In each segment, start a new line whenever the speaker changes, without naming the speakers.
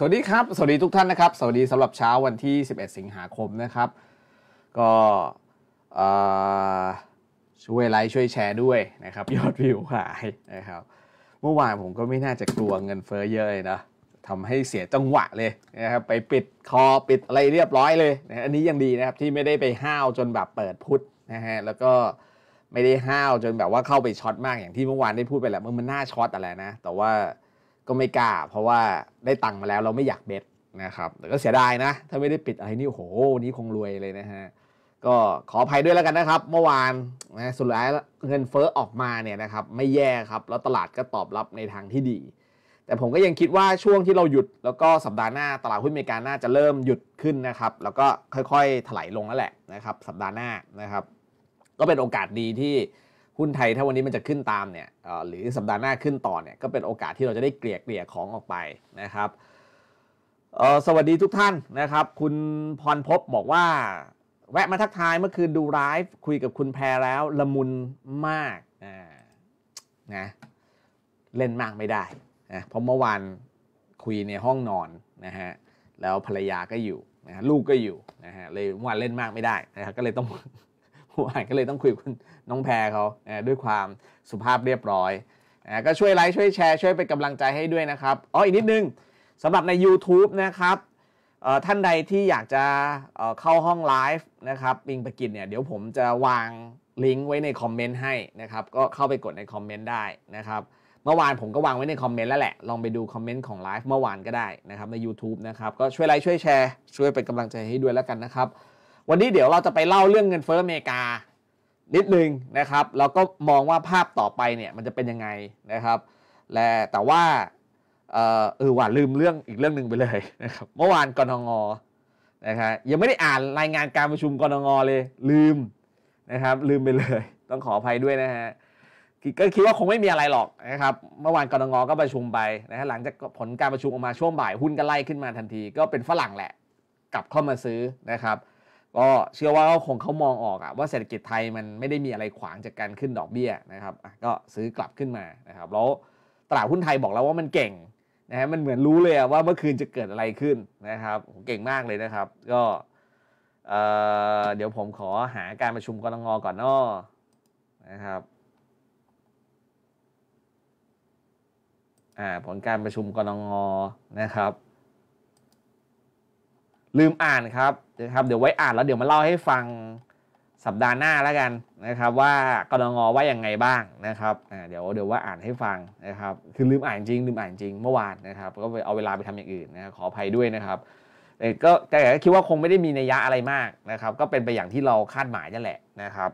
สวัสดีครับสวัสดีทุกท่านนะครับสวัสดีสำหรับเช้าวันที่ 11 สิงหาคมนะครับ ก็ช่วยไลค์ช่วยแชร์ด้วยนะครับยอดวิวหายนะครับเมื่อวานผมก็ไม่น่าจะกลัวเงินเฟ้อเยอะเลยนะทำให้เสียจังหวะเลยนะครับไปปิดคอปิดอะไรเรียบร้อยเลยนะอันนี้ยังดีนะครับ ที่ไม่ได้ไปห้าวจนแบบเปิดพุทธนะฮะแล้วก็ไม่ได้ห้าวจนแบบว่าเข้าไปช็อตมากอย่างที่เมื่อวานได้พูดไปแล้วมันมันน่าช็อตอะไรนะ แต่ว่าก็ไม่กล้าเพราะว่าได้ตังค์มาแล้วเราไม่อยากเบ็ดนะครับแต่ก็เสียดายนะ ถ้าไม่ได้ปิดอะไรนี่โหนี้คงรวยเลยนะฮะ ก็ขออภัยด้วยแล้วกันนะครับ เมื่อวานนะสุดท้ายเงินเฟ้อออกมาเนี่ยนะครับไม่แย่ครับ แล้วตลาดก็ตอบรับในทางที่ดี แต่ผมก็ยังคิดว่าช่วงที่เราหยุด แล้วก็สัปดาห์หน้าตลาดหุ้นอเมริกาน่าจะเริ่มหยุดขึ้นนะครับ แล้วก็ค่อยๆถลายลงแล้วแหละนะครับ สัปดาห์หน้านะครับ ก็เป็นโอกาสดีที่หุ้นไทยถ้าวันนี้มันจะขึ้นตามเนี่ยหรือสัปดาห์หน้าขึ้นต่อเนี่ย ก็เป็นโอกาสที่เราจะได้เกลี่ยเกลี่ยของออกไปนะครับสวัสดีทุกท่านนะครับ คุณพรพบบอกว่า แวะมาทักทายเมื่อคืนดูไลฟ์คุยกับคุณแพรแล้วละมุนมากนะเล่นมากไม่ได้นะเพราะเมื่อวานคุยในห้องนอนนะฮะแล้วภรรยาก็อยู่นะลูกก็อยู่นะฮะเลยเมื่อวานเล่นมากไม่ได้นะครับก็เลยต้อง่อวานก็เลยต้องคุยคุณน้องแพรเขาด้วยความสุภาพเรียบร้อยก็ช่วยไลค์ช่วยแชร์ ช่วยเป็นกำลังใจให้ด้วยนะครับอ๋ออีกนิดนึงสำหรับใน YouTube นะครับท่านใดที่อยากจะเข้าห้องไลฟ์นะครับปิงปกิจเนี่ย เดี๋ยวผมจะวางลิงก์ไว้ในคอมเมนต์ให้นะครับ ก็เข้าไปกดในคอมเมนต์ได้นะครับ เมื่อวานผมก็วางไว้ในคอมเมนต์แล้วแหละ ลองไปดูคอมเมนต์ของไลฟ์เมื่อวานก็ได้นะครับใน YouTube นะครับก็ช่วยไลค์ช่วยแชร์ช่วยเป็นกำลังใจให้ด้วยแล้วกันนะครับวันนี้เดี๋ยวเราจะไปเล่าเรื่องเงินเฟ้ออเมริกานิดนึงนะครับแล้วก็มองว่าภาพต่อไปเนี่ยมันจะเป็นยังไงนะครับ และแต่ว่าเออเออว่าลืมเรื่องอีกเรื่องหนึ่งไปเลยนะครับเมื่อวานกรงงนะครับยังไม่ได้อ่านรายงานการประชุมกรงงเลย ลืมนะครับ ลืมไปเลย ต้องขออภัยด้วยนะฮะก็คิดว่าคงไม่มีอะไรหรอกนะครับ เมื่อวานกรงงก็ประชุมไปนะฮะหลังจากผลการประชุมออกมาช่วงบ่ายหุ้นก็ไล่ขึ้นมาทันที ก็เป็นฝรั่งแหละกลับเข้ามาซื้อนะครับก็เชื่อว่าก็คงเขามองออกอะว่าเศรษฐกิจไทยมันไม่ได้มีอะไรขวางจากการขึ้นดอกเบี้ยนะครับก็ซื้อกลับขึ้นมานะครับ แล้วตลาดหุ้นไทยบอกแล้วว่ามันเก่งนะฮะมันเหมือนรู้เลยว่าเมื่อคืนจะเกิดอะไรขึ้นนะครับเก่งมากเลยนะครับ ก็เเดี๋ยวผมขอหาการประชุมกรงงก่อนนอนะครับอ่าผลการประชุมกรงนะครับลืมอ่านครับนะครับเดี๋ยวไว้อ่านแล้วเดี๋ยวมาเล่าให้ฟังสัปดาห์หน้าแล้วกันนะครับว่ากรงงว่าอย่างไงบ้างนะครับเดี๋ยวเดี๋ยวว่าอ่านให้ฟังนะครับ คือลืมอ่านจริงลืมอ่านจริงเมื่อวานนะครับก็เอาเวลาไปทำอย่างอื่นนะขออภัยด้วยนะครับก็แต่คิดว่าคงไม่ได้มีนัยยะอะไรมากนะครับก็เป็นไปอย่างที่เราคาดหมายนั่นแหละนะครับ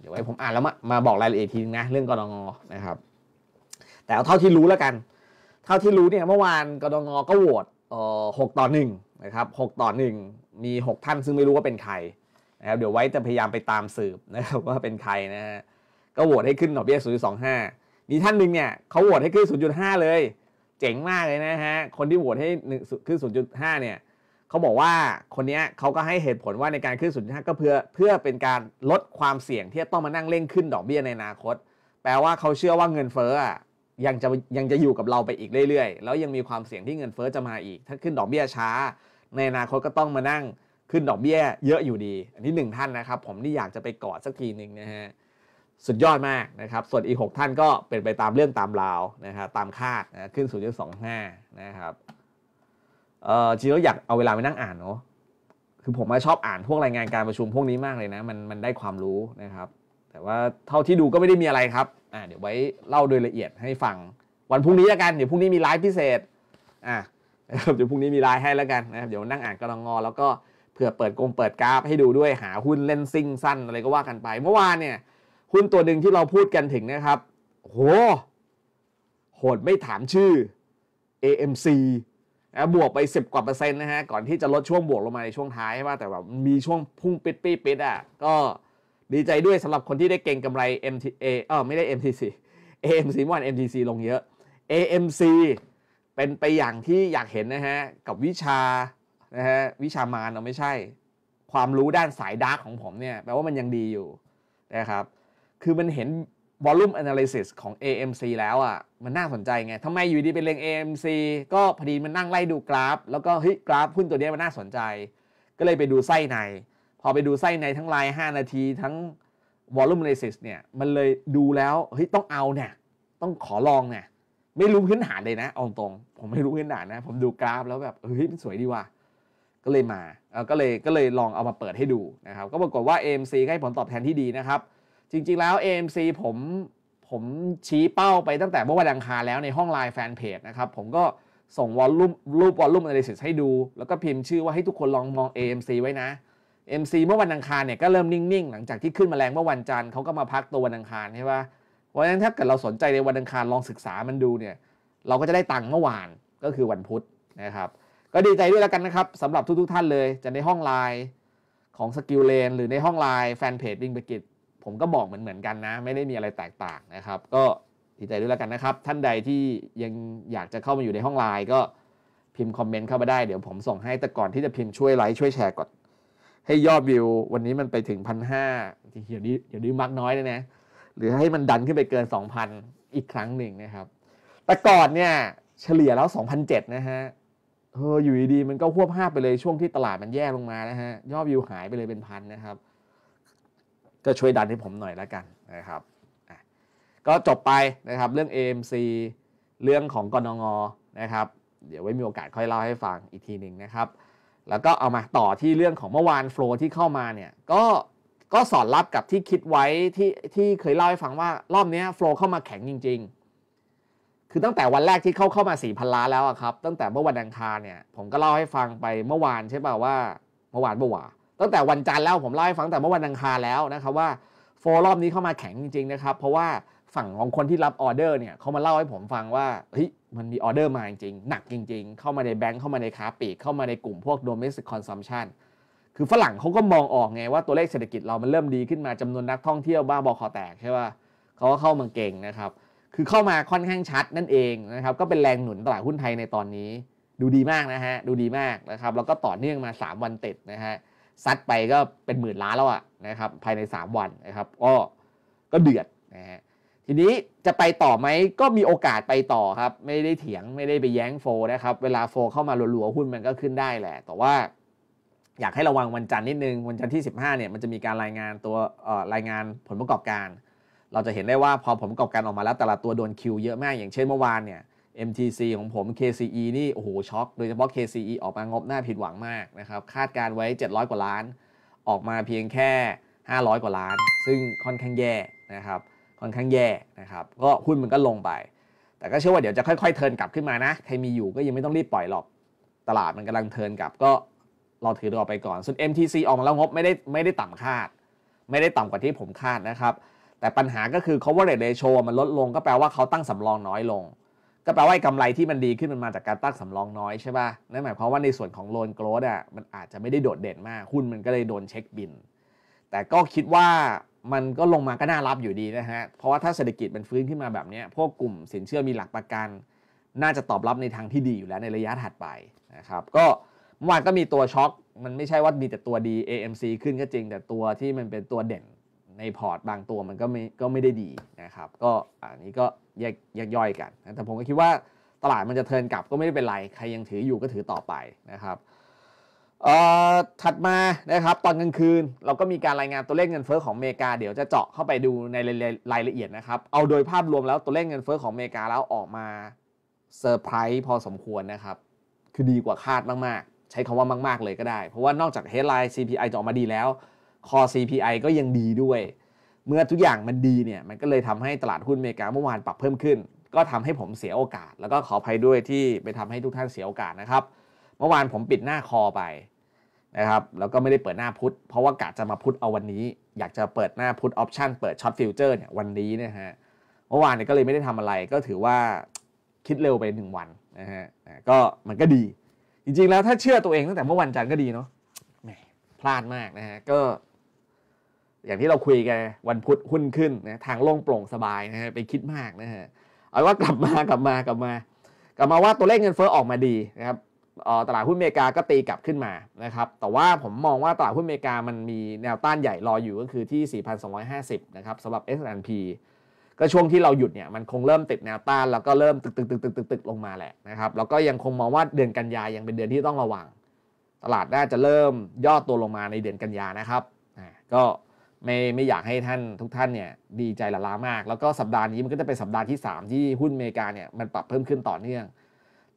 เดี๋ยวให้ผมอ่านแล้วมามาบอกรายละเอียดทีนึงนะเรื่องกรงงนะครับแต่เอาเท่าที่รู้แล้วกัน เท่าที่รู้เนี่ยเมื่อวานกรงงก็โหวตหกต่อหนึ่งนะครับหต่อหนึ่งมี 6 ท่านซึ่งไม่รู้ว่าเป็นใครนะครับเดี๋ยวไว้จะพยายามไปตามสืบนะครับว่าเป็นใครนะฮะก็โหวตให้ขึ้นดอกเบี้ย0.25มีท่านหนึ่งเนี่ยเขาโหวตให้ขึ้น0.5เลย เจ๋งมากเลยนะฮะคนที่โหวตให้ขึ้น0.5เนี่ยเขาบอกว่าคนนี้เขาก็ให้เหตุผลว่าในการขึ้น0.5ก็เพื่อเพื่อเป็นการลดความเสี่ยงที่จะต้องมานั่งเร่งขึ้นดอกเบี้ยในอนาคต แปลว่าเขาเชื่อว่าเงินเฟ้อยังจะยังจะอยู่กับเราไปอีกเรื่อยๆ แล้วยังมีความเสี่ยงที่เงินเฟ้อจะมาอีก ถ้าขึ้นดอกเบี้ยช้า ในอนาคตก็ต้องมานั่งขึ้นดอกเบี้ยเยอะอยู่ดีอันนี้หนึ่งท่านนะครับ ผมนี่อยากจะไปกอดสักทีหนึ่งนะฮะสุดยอดมากนะครับ ส่วนอีก 6 ท่านก็เป็นไปตามเรื่องตามราวนะครับตามคาดนะขึ้นสสูจองห้านะครับเอ่อจริงแล้วอยากเอาเวลาไปนั่งอ่านเนาะคือผมชอบอ่านพวกรายงานการประชุมพวกนี้มากเลยนะ มันมันได้ความรู้นะครับแต่ว่าเท่าที่ดูก็ไม่ได้มีอะไรครับ อ่าเดี๋ยวไว้เล่าโดยละเอียดให้ฟัง วันพรุ่งนี้แล้วกัน เดี๋ยวพรุ่งนี้มีไลฟ์พิเศษ อ่านะครับเดี๋ยวพรุ่งนี้มีไลฟ์ให้แล้วกันนะครับเดี๋ยวนั่งอ่านกรงงอ แล้วก็เผื่อเปิดกงเปิดกราฟให้ดูด้วยหาหุ้นเล่นซิ่งสั้นอะไรก็ว่ากันไปเมื่อวานเนี่ยหุ้นตัวหนึ่งที่เราพูดกันถึงนะครับ โหโหดไม่ถามชื่อ AMC นะบวกไป10กว่าเปอร์เซ็นต์นะฮะก่อนที่จะลดช่วงบวกลงมาในช่วงท้ายว่าแต่แบบมีช่วงพุ่งปิดปีปิดอ่ะก็ดีใจด้วยสำหรับคนที่ได้เก่งกำไร MTA เออไม่ได้ MTC AMC เมื่อวาน MTC ลงเยอะ AMC เป็นไปอย่างที่อยากเห็นนะฮะ กับวิชานะฮะวิชามานเราไม่ใช่ความรู้ด้านสายดาร์กของผมเนี่ยแปลว่ามันยังดีอยู่นะครับคือมันเห็น volume analysis ของ AMC แล้วอะ่ะมันน่าสนใจไงทำไมอยู่ดีเป็นเลง AMC ก็พอดีมันนั่งไล่ดูกราฟ แล้วก็เฮ้ยกราฟหุ้นตัวนี้มันน่าสนใจ ก็เลยไปดูไส้ในพอไปดูไส้ในทั้งลาย 5 นาที ทั้งวอลลุ่มไนซิสเนี่ยมันเลยดูแล้วเฮ้ยต้องเอาเนี่ย ต้องขอลองเนี่ย ไม่รู้พื้นฐานเลยนะเอาตรง ผมไม่รู้พื้นฐานนะ ผมดูกราฟแล้วแบบเฮ้ย มันสวยดีว่ะก็เลยมาเอก็เลยก็เลยลองเอามาเปิดให้ดูนะครับก็ปรากฏว่า AMC ให้ผลตอบแทนที่ดีนะครับ จริง ๆ แล้ว AMC ผม ผมชี้เป้าไปตั้งแต่เมื่อวันอังคารแล้วในห้องไลน์แฟนเพจนะครับผมก็ส่งวอลลุ่มรูปวอลลุ่มอะไรสิให้ดู แล้วก็พิมพ์ชื่อว่าให้ทุกคนลองมอง AMC ไว้นะ MC เมื่อวันอังคารเนี่ยก็เริ่มนิ่งๆ หลังจากที่ขึ้นมาแรงเมื่อวันจันทร์เขาก็มาพักตัววันอังคารใช่ปะวันนั้นถ้าเกิดเราสนใจในวันอังคารลองศึกษามันดูเนี่ยเราก็จะได้ตังค์เมื่อวานก็คือวันพุธนะครับก็ดีใจด้วยแล้วกันนะครับสำหรับทุกๆ ท่านเลยจะในห้องไลน์ของสกิลเลนหรือในห้องไลน์แฟนเพจบิงบกิจ ผมก็บอกเหมือนเหมือนกันนะไม่ได้มีอะไรแตกต่างนะครับก็ดีใจด้วยแล้วกันนะครับท่านใดที่ยังอยากจะเข้ามาอยู่ในห้องไลน์ก็พิมพ์คอมเมนต์เข้ามาได้เดี๋ยวผมส่งให้แต่ก่อนที่จะพิมพ์ช่วยไลค์ช่วยแชร์ก่อนให้ยอดวิววันนี้มันไปถึงพันห้าเดี๋ยวนี้เดี๋ยวนี้ มักน้อยเลยนะ หรือให้มันดันขึ้นไปเกิน 2,000 อีกครั้งหนึ่งนะครับ แต่ก่อนเนี่ยเฉลี่ยแล้ว2,007นะฮะเอออยู่ดีๆมันก็พวบ้าไปเลยช่วงที่ตลาดมันแย่ลงมานะฮะยอดวิวหายไปเลยเป็นพันนะครับก็ช่วยดันให้ผมหน่อยแล้วกันนะครับก็จบไปนะครับเรื่อง AMC เรื่องของกนงนะครับ เดี๋ยวไว้มีโอกาสค่อยเล่าให้ฟังอีกทีหนึ่งนะครับแล้วก็เอามาต่อที่เรื่องของเมื่อวานโฟล์ที่เข้ามาเนี่ยก็ก็สอดรับกับที่คิดไว้ที่ที่เคยเล่าให้ฟังว่ารอบนี้โฟล์เข้ามาแข็งจริง ๆ คือตั้งแต่วันแรกที่เข้าเข้ามาสี่พันล้านแล้วครับตั้งแต่เมื่อวันอังคารเนี่ยผมก็เล่าให้ฟังไปเมื่อวานใช่ป่าว่าเมื่อวานเมื่อวานตั้งแต่วันจันทร์แล้วผมเล่าให้ฟังแต่เมื่อวันอังคารแล้วนะครับว่าโฟล์รอบนี้เข้ามาแข็งจริงๆนะครับเพราะว่าฝั่งของคนที่รับออเดอร์เนี่ย เขามาเล่าให้ผมฟังว่า เฮ้ย มันมีออเดอร์มาจริงหนักจริง ๆ เข้ามาในแบงค์ เข้ามาในค้าปีก เข้ามาในกลุ่มพวกโดเม s t i คอนซัมชันคือฝรั่งเขาก็มองออกไงว่าตัวเลขเศรษฐกิจเรามันเริ่มดีขึ้นมาจำนวนนักท่องเที่ยวบ้าบอคอแตกใช่ป่ะเขาก็เข้ามาเก่งนะครับ คือเข้ามาค่อนข้างชัดนั่นเองนะครับ ก็เป็นแรงหนุนตลาดหุ้นไทยในตอนนี้ ดูดีมากนะฮะ ดูดีมากนะครับ แล้วก็ต่อเนื่องมา 3 วันติดนะฮะ ซัดไปก็เป็นหมื่นล้านแล้วอะนะครับภายใน 3 วันนะครับก็ก็เดือดนะฮะทีนี้จะไปต่อไหมก็มีโอกาสไปต่อครับ ไม่ได้เถียงไม่ได้ไปแย้งโฟนะครับ เวลาโฟเข้ามาหลัวๆหุ้นมันก็ขึ้นได้แหละ แต่ว่า อยากให้ระวังวันจันทร์นิดนึง วันจันทร์ที่ 15เนี่ยมันจะมีการรายงานตัวรายงานผลประกอบการ เราจะเห็นได้ว่าพอผลประกอบการออกมาแล้วแต่ละตัวโดนคิวเยอะมากอย่างเช่นเมื่อวานเนี่ย MTC ของผม KCE นี่โอ้โหช็อกโดยเฉพาะ KCE ออกมางบหน้าผิดหวังมากนะครับคาดการไว้700กว่าล้าน ออกมาเพียงแค่ 500 กว่าล้าน ซึ่งค่อนข้างแย่นะครับค่อนข้างแย่นะครับ ก็หุ้นมันก็ลงไป แต่ก็เชื่อว่าเดี๋ยวจะค่อย ๆ เทินกลับขึ้นมานะ ใครมีอยู่ก็ยังไม่ต้องรีบปล่อยหรอก ตลาดมันกำลังเทินกลับก็รอถือรอไปก่อนส่วน MTC ออกมาแล้วงบไม่ได้ไม่ได้ต่ำคาด ไม่ได้ต่ำกว่าที่ผมคาดนะครับ แต่ปัญหาก็คือ coverage ratio มันลดลงก็แปลว่าเขาตั้งสำรองน้อยลง ก็แปลว่ากำไรที่มันดีขึ้นมันมาจากการตั้งสำรองน้อยใช่ป่ะ นั่นหมายความว่าในส่วนของโลนโกลด์อ่ะ มันอาจจะไม่ได้โดดเด่นมาก หุ้นมันก็เลยโดนเช็คบินแต่ก็คิดว่ามันก็ลงมาก็น่ารับอยู่ดีนะฮะ เพราะว่า ถ้าเศรษฐกิจมันฟื้นขึ้นมาแบบนี้พวกกลุ่มสินเชื่อมีหลักประกัน น่าจะตอบรับในทางที่ดีอยู่แล้วในระยะถัดไปนะครับ ก็เมื่อวานก็มีตัวช็อคมันไม่ใช่ว่ามีแต่ตัวดี AMC ขึ้นก็จริง แต่ตัวที่มันเป็นตัวเด่นในพอร์ตบางตัวมันก็ไม่ก็ไม่ได้ดีนะครับก็อันนี้ก็แยกยย่อยกัน แต่ผมก็คิดว่าตลาดมันจะเทินกลับก็ไม่ได้เป็นไรใครยังถืออยู่ก็ถือต่อไปนะครับถัดมานะครับตอนกลางคืน เราก็มีการรายงานตัวเลขเงินเฟอ้อของอเมริกา เดี๋ยวจะเจาะเข้าไปดูในรายละเอียดนะครับ เอาโดยภาพรวมแล้วตัวเลขเงินเฟอ้อของอเมริกาแล้วออกมาเซอร์ไพรส์พอสมควรนะครับ คือดีกว่าคาดมาก ๆ ใช้คำว่ามากๆเลยก็ได้ เพราะว่านอกจากเฮดไลน์ CPI จะออกมาดีแล้วคอ CPI ก็ยังดีด้วย เมื่อทุกอย่างมันดีเนี่ยมันก็เลยทำให้ตลาดหุ้นอเมริกาเมื่อวานปรับเพิ่มขึ้น ก็ทำให้ผมเสียโอกาส แล้วก็ขออภัยด้วยที่ไปทำให้ทุกท่านเสียโอกาสนะครับเมื่อวานผมปิดหน้าคอไป นะครับ แล้วก็ไม่ได้เปิดหน้าพุทธเพราะว่ากะจะมาพุทธเอาวันนี้ อยากจะเปิดหน้าพุทธออปชันเปิดช็อตฟิวเจอร์เนี่ยวันนี้นะฮะ เมื่อวานเนี่ยก็เลยไม่ได้ทำอะไร ก็ถือว่าคิดเร็วไปหนึ่งวันนะฮะ ก็มันก็ดี จริงๆแล้วถ้าเชื่อตัวเองตั้งแต่เมื่อวันจันทร์ก็ดีเนาะพลาดมากนะฮะ ก็ อย่างที่เราคุยกันวันพุธหุ้นขึ้นนะ ทางโล่งโปร่งสบายนะฮะไปคิดมากนะฮะ เอาว่ากลับมากลับมากลับมา กลับมาว่าตัวเลขเงินเฟ้อออกมาดีนะครับตลาดหุ้นอเมริกาก็ตีกลับขึ้นมานะครับ แต่ว่าผมมองว่าตลาดหุ้นอเมริกามันมีแนวต้านใหญ่รออยู่ก็คือที่ 4,250 นะครับสำหรับ S&P ก็ช่วงที่เราหยุดเนี่ยมันคงเริ่มติดแนวต้านแล้วก็เริ่มตึกตึกตึกตึกตึกตึกลงมาแหละนะครับ แล้วก็ยังคงมองว่าเดือนกันยายังเป็นเดือนที่ต้องระวัง ตลาดน่าจะเริ่มย่อตัวลงมาในเดือนกันยานะครับก็ไม่ไม่อยากให้ท่านทุกท่านเนี่ยดีใจละล้ามาก แล้วก็สัปดาห์นี้มันก็จะเป็นสัปดาห์ที่3ที่หุ้นอเมริกาเนี่ยมันปรับเพิ่มขึ้นต่อเนื่อง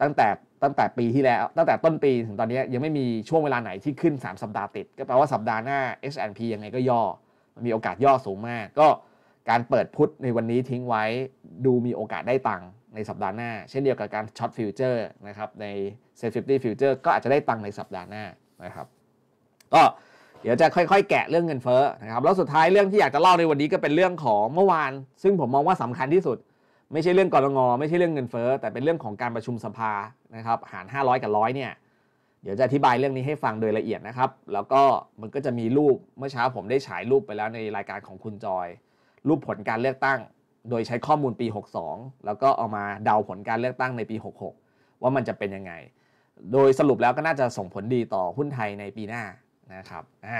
ตั้งแต่ตั้งแต่ปีที่แล้วตั้งแต่ต้นปีถึงตอนนี้ยังไม่มีช่วงเวลาไหนที่ขึ้น3สัปดาห์ติด ก็แปลว่าสัปดาห์หน้า S&P ยังไงก็ย่อมีโอกาสย่อสูงมาก ก็การเปิดพุทธในวันนี้ทิ้งไว้ดูมีโอกาสได้ตังค์ในสัปดาห์หน้า เช่นเดียวกับการช็อตฟิวเจอร์นะครับ ในเซฟฟิฟตี้ฟิวเจอร์ก็อาจจะได้ตังค์ในสัปดาห์หน้านะครับก็เดี๋ยวจะค่อยๆแกะเรื่องเงินเฟ้อนะครับแล้วสุดท้ายเรื่องที่อยากจะเล่าในวันนี้ก็เป็นเรื่องของเมื่อวาน ซึ่งผมมองว่าสำคัญที่สุดไม่ใช่เรื่องกรงอไม่ใช่เรื่องเงินเฟ้อแต่เป็นเรื่องของการประชุมสภานะครับหาร 500กับร้อยเนี่ยเดี๋ยวจะอธิบายเรื่องนี้ให้ฟังโดยละเอียดนะครับ แล้วก็มันก็จะมีรูปเมื่อเช้าผมได้ฉายรูปไปแล้วในรายการของคุณจอย รูปผลการเลือกตั้ง โดยใช้ข้อมูลปี 62 แล้วก็เอามาเดาผลการเลือกตั้งในปี 66 ว่ามันจะเป็นยังไง โดยสรุปแล้วก็น่าจะส่งผลดีต่อหุ้นไทยในปีหน้านะครับอ่า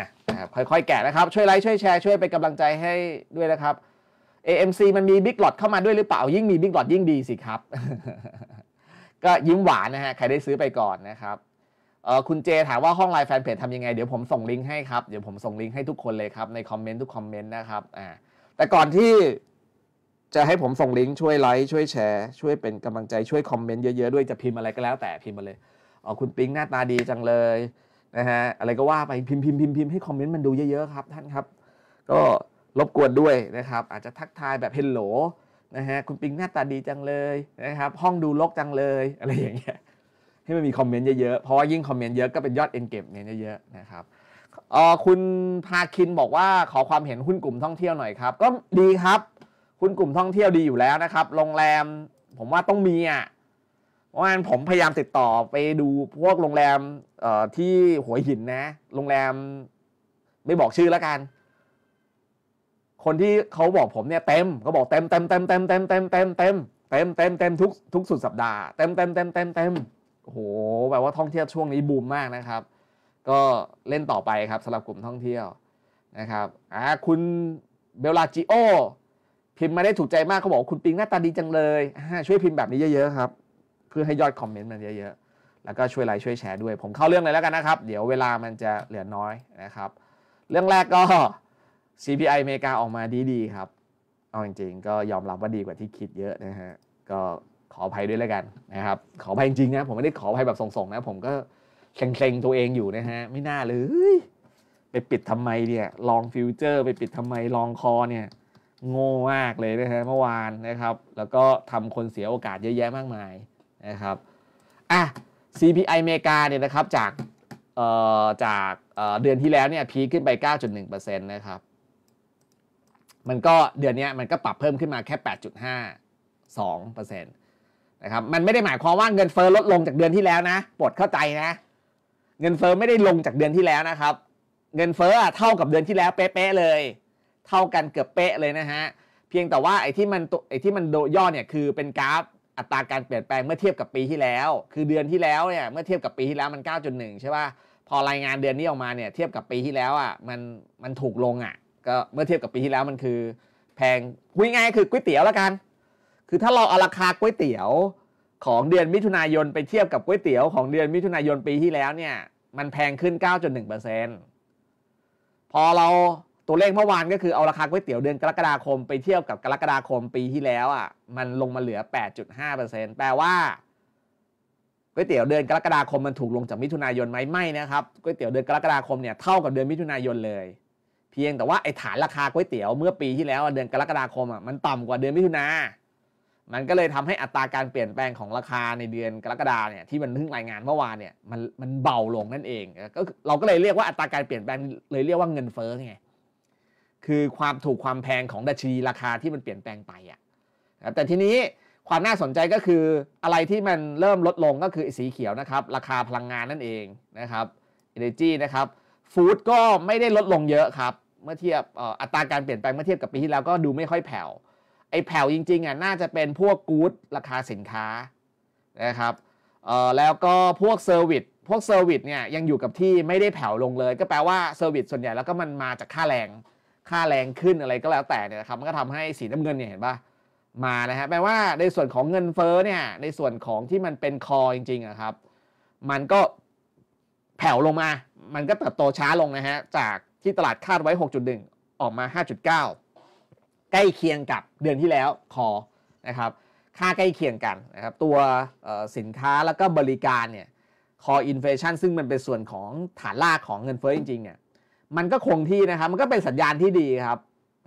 ค่อยๆแกะนะครับช่วยไลค์ช่วยแชร์ช่วยเป็นกำลังใจให้ด้วยนะครับ AMC มันมีบิ๊กหลอดเข้ามาด้วยหรือเปล่า ยิ่งมีบิ๊กหลอดยิ่งดีสิครับ ก็ยิ้มหวานนะฮะ ใครได้ซื้อไปก่อนนะครับ เออคุณเจถามว่าห้องไลน์แฟนเพจทำยังไง เดี๋ยวผมส่งลิงก์ให้ครับ เดี๋ยวผมส่งลิงก์ให้ทุกคนเลยครับ ในคอมเมนต์ทุกคอมเมนต์นะครับ อ่า แต่ก่อนที่จะให้ผมส่งลิงก์ช่วยไลค์ ช่วยแชร์ช่วยเป็นกำลังใจช่วยคอมเมนต์เยอะ ๆ ด้วย จะพิมพ์อะไรก็แล้วแต่พิมพ์มาเลย อ๋อ คุณปิ๊งหน้าตาดีจังเลยนะฮะ อะไรก็ว่าไป พิมพพิมพ์พิมพ์พิมพ์ให้คอมเมนต์มันดูเยอะๆครับท่านครับก็รบกวนด้วยนะครับอาจจะทักทายแบบเฮลโหลนะฮะคุณปิงหน้าตาดีจังเลยนะครับ ห้องดูลกจังเลยอะไรอย่างเงี้ยให้มันมีคอมเมนต์เยอะๆเพราะว่ายิ่งคอมเมนต์เยอะก็เป็นยอดเอ็นเก็บเนี่ยเยอะๆนะครับคุณพาคินบอกว่าขอความเห็นหุ้นกลุ่มท่องเที่ยวหน่อยครับก็ดีครับหุ้นกลุ่มท่องเที่ยวดีอยู่แล้วนะครับ โรงแรม ผมว่าต้องมีอ่ะเพราะงั้นผมพยายามติดต่อไปดูพวกโรงแรมที่หัวหินนะ โรงแรมไม่บอกชื่อแล้วกันคนที่เขาบอกผมเนี่ยเต็มเขาบอกเต็มเต็มเต็มเต็มเต็มเต็มเต็มเต็มเต็มเต็มเต็มทุกทุกสุดสัปดาห์เต็มเต็มเต็มเต็มเต็มโอ้โหแปลว่าท่องเที่ยวช่วงนี้ บูมมากนะครับ ก็เล่นต่อไปครับสำหรับกลุ่มท่องเที่ยวนะครับอ่าคุณเบลลาจิโอพิมพ์มาได้ถูกใจมากเขาบอกคุณปิงหน้าตาดีจังเลย ช่วยพิมพ์แบบนี้เยอะๆครับ เพื่อให้ยอดคอมเมนต์มันเยอะๆ แล้วก็ช่วยไลค์ช่วยแชร์ด้วย ผมเข้าเรื่องเลยแล้วกันนะครับ เดี๋ยวเวลามันจะเหลือน้อยนะครับ เรื่องแรกก็ CPI อเมริกาออกมาดีๆครับเอาจริงๆ ก็ยอมรับว่าดีกว่าที่คิดเยอะนะฮะก็ขออภัยด้วยแล้วกันนะครับขออภัยจริงๆ นะ ผมไม่ได้ขออภัยแบบส่งๆนะผมก็เซ็งๆตัวเองอยู่นะฮะไม่น่าเลยไปปิดทำไมเนี่ยลองฟิวเจอร์ ไปปิดทำไมลองคอเนี่ยโง่มากเลยนะฮะเมื่อวานนะครับ แล้วก็ทำคนเสียโอกาสเยอะแยะมากมายนะครับอ่ะ CPI อเมริกาเนี่ยนะครับจากเอ่อจากเดือนที่แล้วเนี่ยพีขึ้นไป9.1%นะครับมันก็เดือนนี้มันก็ปรับเพิ่มขึ้นมาแค่ 8.52%นะครับ มันไม่ได้หมายความว่าเงินเฟอ้อลดลงจากเดือนที่แล้วนะโปรดเข้าใจนะ เงินเฟอ้อไม่ได้ลงจากเดือนที่แล้วนะครับ เงินเฟอ้อเท่ากับเดือนที่แล้วเป๊ะเลย เท่ากันเกือบเป๊ะเลยนะฮะ เพียงแต่ว่าไอ้ที่มันไอ้ที่มันโดย่อเนี่ยคือเป็นกราฟ อัตราการเปลี่ยนแปลงเมื่อเทียบกับปีที่แล้ว คือเดือนที่แล้วเนี่ยเมื่อเทียบกับปีที่แล้วมัน 9.1 ใช่ป่ะ พอรายงานเดือนนี้ออกมาเนี่ยเทียบกับปีที่แล้วอ่ะมันมันถูกลงอ่ะก็เมื่อเทียบกับปีที่แล้วมันคือ แพงคุยง่ายคือก๋วยเตี๋ยวละกัน คือถ้าเราเอาราคาก๋วยเตี๋ยวของเดือนมิถุนายนไปเทียบกับก๋วยเตี๋ยวของเดือนมิถุนายนปีที่แล้วเนี่ยมันแพงขึ้น9.1%พอเราตัวเลขเมื่อวานก็คือเอาราคาก๋วยเตี๋ยวเดือนกรกฎาคม ไปเทียบกับกรกฎาคมปีที่แล้วอ่ะมันลงมาเหลือ 8.5%แปลว่าก๋วยเตี๋ยวเดือนกรกฎาคมมันถูกลงจากมิถุนายนไหมไม่นะครับก๋วยเตี๋ยวเดือนกรกฎาคมเนี่ยเท่ากับเดือนมิถุนายนเลยพียงแต่ว่าไอ้ฐานราคาก๋วยเตี๋ยวเมื่อปีที่แล้วเดือนกรกฎาคมอ่ะมันต่ำกว่าเดือนมิถุนา มันก็เลยทำให้อัตราการเปลี่ยนแปลงของราคาในเดือนกรกฎาเนี่ยที่มันเพิ่งรายงานเมื่อวานเนี่ยมันมันเบาลงนั่นเองก็เราก็เลยเรียกว่าอัตราการเปลี่ยนแปลงเลยเรียกว่าเงินเฟ้อไงคือความถูกความแพงของดัชนีราคาที่มันเปลี่ยนแปลงไปอ่ะแต่ทีนี้ความน่าสนใจก็คืออะไรที่มันเริ่มลดลงก็คือสีเขียวนะครับราคาพลังงานนั่นเองนะครับ energy นะครับฟู้ดก็ไม่ได้ลดลงเยอะครับเมื่อเทียบอัตราการเปลี่ยนแปลงเมื่อเทียบกับปีที่แล้วก็ดูไม่ค่อยแผ่วไอ้แผ่วจริงๆอ่ะน่าจะเป็นพวกกู๊ดราคาสินค้านะครับแล้วก็พวกเซอร์วิสพวกเซอร์วิสเนี่ยยังอยู่กับที่ไม่ได้แผ่วลงเลย ก็แปลว่าเซอร์วิสส่วนใหญ่แล้วก็มันมาจากค่าแรงค่าแรงขึ้นอะไรก็แล้วแต่เนี่ยครับมันก็ทำให้สีน้ำเงินเนี่ยเห็นปะมานะฮะแปลว่าในส่วนของเงินเฟ้อเนี่ยในส่วนของที่มันเป็นคอจริงๆอะครับมันก็แผ่วลงมา มันก็เติบโตช้าลงนะฮะจากที่ตลาดคาดไว้ 6.1 ออกมา 5.9 ใกล้เคียงกับเดือนที่แล้วคอนะครับค่าใกล้เคียงกันนะครับตัวสินค้าแล้วก็บริการเนี่ยคออินเฟชันซึ่งมันเป็นส่วนของฐานรากของเงินเฟ้อจริงๆเนี่ยมันก็คงที่นะครับมันก็เป็นสัญญาณที่ดีครับ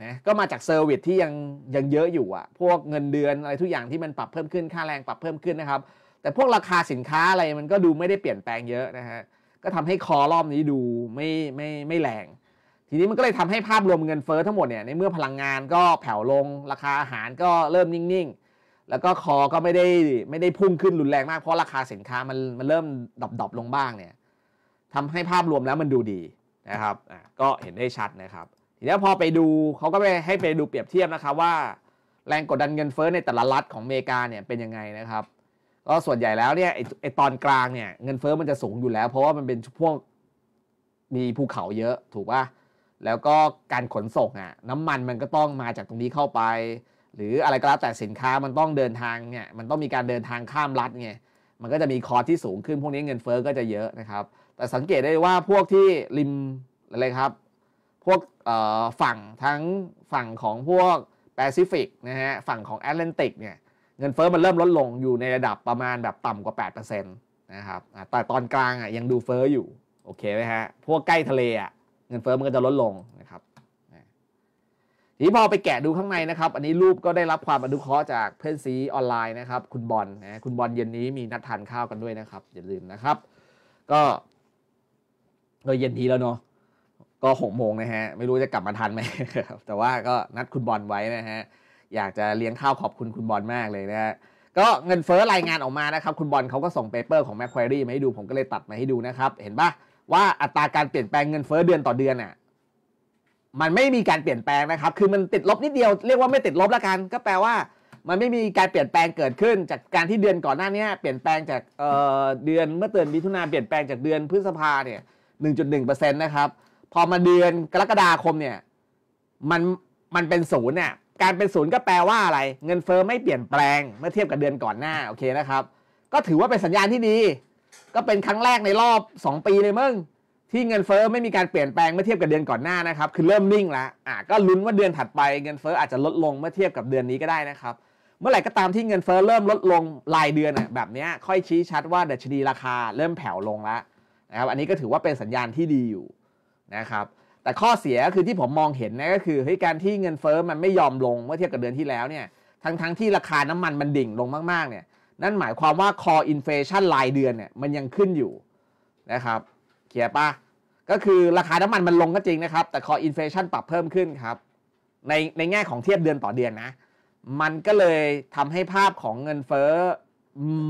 นะก็มาจากเซอร์วิสที่ยังยังเยอะอยู่อะพวกเงินเดือนอะไรทุกอย่างที่มันปรับเพิ่มขึ้นค่าแรงปรับเพิ่มขึ้นนะครับแต่พวกราคาสินค้าอะไรมันก็ดูไม่ได้เปลี่ยนแปลงเยอะนะฮะก็ทำให้คอรอบนี้ดูไม่ไม่ไม่แรงทีนี้มันก็เลยทำให้ภาพรวมเงินเฟ้อทั้งหมดเนี่ยในเมื่อพลังงานก็แผ่วลงราคาอาหารก็เริ่มนิ่งๆ แล้วก็คอก็ไม่ได้ไม่ได้พุ่งขึ้นรุนแรงมากเพราะราคาสินค้ามันมันเริ่มดรอปดับลงบ้างเนี่ยทำให้ภาพรวมแล้วมันดูดีนะครับ ก็เห็นได้ชัดนะครับทีนี้พอไปดูเขาก็ไปให้ไปดูเปรียบเทียบนะครับว่าแรงกดดันเงินเฟ้อในแต่ละรัฐของอเมริกาเนี่ยเป็นยังไงนะครับ ก็ส่วนใหญ่แล้วเนี่ยไอตอนกลางเนี่ยเงินเฟ้อมันจะสูงอยู่แล้ว เพราะว่ามันเป็นพวกมีภูเขาเยอะถูกป่ะแล้วก็การขนส่งอ่ะน้ำมันมันก็ต้องมาจากตรงนี้เข้าไป หรืออะไรก็แล้วแต่สินค้ามันต้องเดินทางเนี่ยมันต้องมีการเดินทางข้ามรัฐไงมันก็จะมีคอที่สูงขึ้นพวกนี้เงินเฟอ้อก็จะเยอะนะครับแต่สังเกตได้ว่าพวกที่ริมอะไรครับ พวกฝั่งทั้งฝั่งของพวกแปซิฟิกนะฮะฝั่งของแอตแลนติกเนี่ยเงินเฟอ้อมันเริ่มลดลงอยู่ในระดับประมาณแบบต่ำกว่า8%นะครับแต่ตอนกลางอ่ะยังดูเฟอ้ออยู่โอเคไหมฮะพวกใกล้ทะเลอ่ะเงินเฟ้อมันก็จะลดลงนะครับทีนี้พอไปแกะดูข้างในนะครับ อันนี้รูปก็ได้รับความอนุเคราะห์จากเพื่อนซีออนไลน์นะครับ คุณบอลนะคุณบอลเย็นนี้มีนัดทานข้าวกันด้วยนะครับ อย่าลืมนะครับ ก็ดยเย็นนี้แล้วเนาะก็หกโมงนะฮะ ไม่รู้จะกลับมาทันไหมครับแต่ว่าก็นัดคุณบอลไว้นะฮะ อยากจะเลี้ยงข้าวขอบคุณคุณบอลมากเลยนะฮะก็เงินเฟ้อรายงานออกมานะครับ คุณบอลเขาก็ส่งเปเปอร์ของแมค u a รี่มาให้ดูผมก็เลยตัดมาให้ดูนะครับ เห็นปะว่าอัตราการเปลี่ยนแปลงเงินเฟ้อเดือนต่อเดือนน่ะมันไม่มีการเปลี่ยนแปลงนะครับ คือมันติดลบนิดเดียวเรียกว่าไม่ติดลบละกัน ก็แปลว่ามันไม่มีการเปลี่ยนแปลงเกิดขึ้นจากการที่เดือนก่อนหน้านี้เปลี่ยนแปลงจากเเดือนเมื่อเดือนมิถุนาเปลี่ยนแปลงจากเดือนพฤษภาเนี่ย1.1%นะครับพอมาเดือนกรกฎาคมเนี่ยมันมันเป็นศูนย์เนี่ยการเป็นศูนย์ก็แปลว่าอะไรเงินเฟอ้อไม่เปลี่ยนแปลงเมื่อเทียบกับเดือนก่อนหน้าโอเคนะครับก็ถือว่าเป็นสัญญาณที่ดีก็เป็นครั้งแรกในรอบ 2 ปีเลยมึงที่เงินเฟอ้อไม่มีการเปลี่ยนแปลงเมื่อเทียบกับเดือนก่อนหน้านะครับคือเริ่มนิ่งแล้วอ่ะก็ลุ้นว่าเดือนถัดไปเงินเฟอ้ออาจจะลดลงเมื่อเทียบกับเดือนนี้ก็ได้นะครับเมื่อไหร่ก็ตามที่เงินเฟอ้อเริ่มลดลงรายเดือนอ่ะแบบนี้ค่อยชี้ชัดว่าดัชนีราคาเริ่มแผ่วลงแล้วนะครับอันนี้ก็ถือว่าเป็นสัญญาณที่ดีอยู่นะครับแต่ข้อเสียคือที่ผมมองเห็นนะก็คือเฮ้ยการที่เงินเฟอ้อมันไม่ยอมลงเมื่อเทียบกับเดือนที่แล้วเนี่ยทั้งๆทที่ราคาน้ำมันมันดิ่งลงมากๆเนี่ยนั่นหมายความว่า core inflation รายเดือนเนี่ยมันยังขึ้นอยู่นะครับเขียปะก็คือราคาน้ำมันมันลงก็จริงนะครับ แต่ core inflation ปรับเพิ่มขึ้นครับ ในในแง่ของเทียบเดือนต่อเดือนนะ มันก็เลยทำให้ภาพของเงินเฟ้อ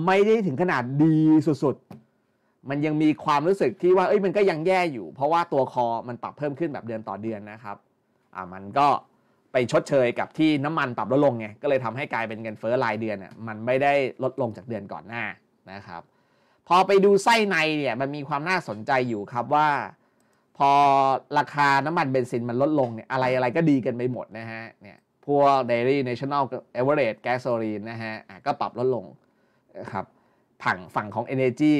ไม่ได้ถึงขนาดดีสุดๆ มันยังมีความรู้สึกที่ว่าเอ้ยมันก็ยังแย่อยู่ เพราะว่าตัวคอมันปรับเพิ่มขึ้นแบบเดือนต่อเดือนนะครับอ่ามันก็ไปชดเชยกับที่น้ำมันปรับลดลงไงก็เลยทำให้กลายเป็นเงินเฟ้อรายเดือนเนี่ยมันไม่ได้ลดลงจากเดือนก่อนหน้านะครับ พอไปดูไส้ในเนี่ย มันมีความน่าสนใจอยู่ครับว่า พอราคาน้ำมันเบนซินมันลดลงเนี่ย อะไรอะไรก็ดีกันไปหมดนะฮะเนี่ยพวก Dairy National Average Gasoline นะฮะ ก็ปรับลดลงครับฝั่งฝั่งของ Energy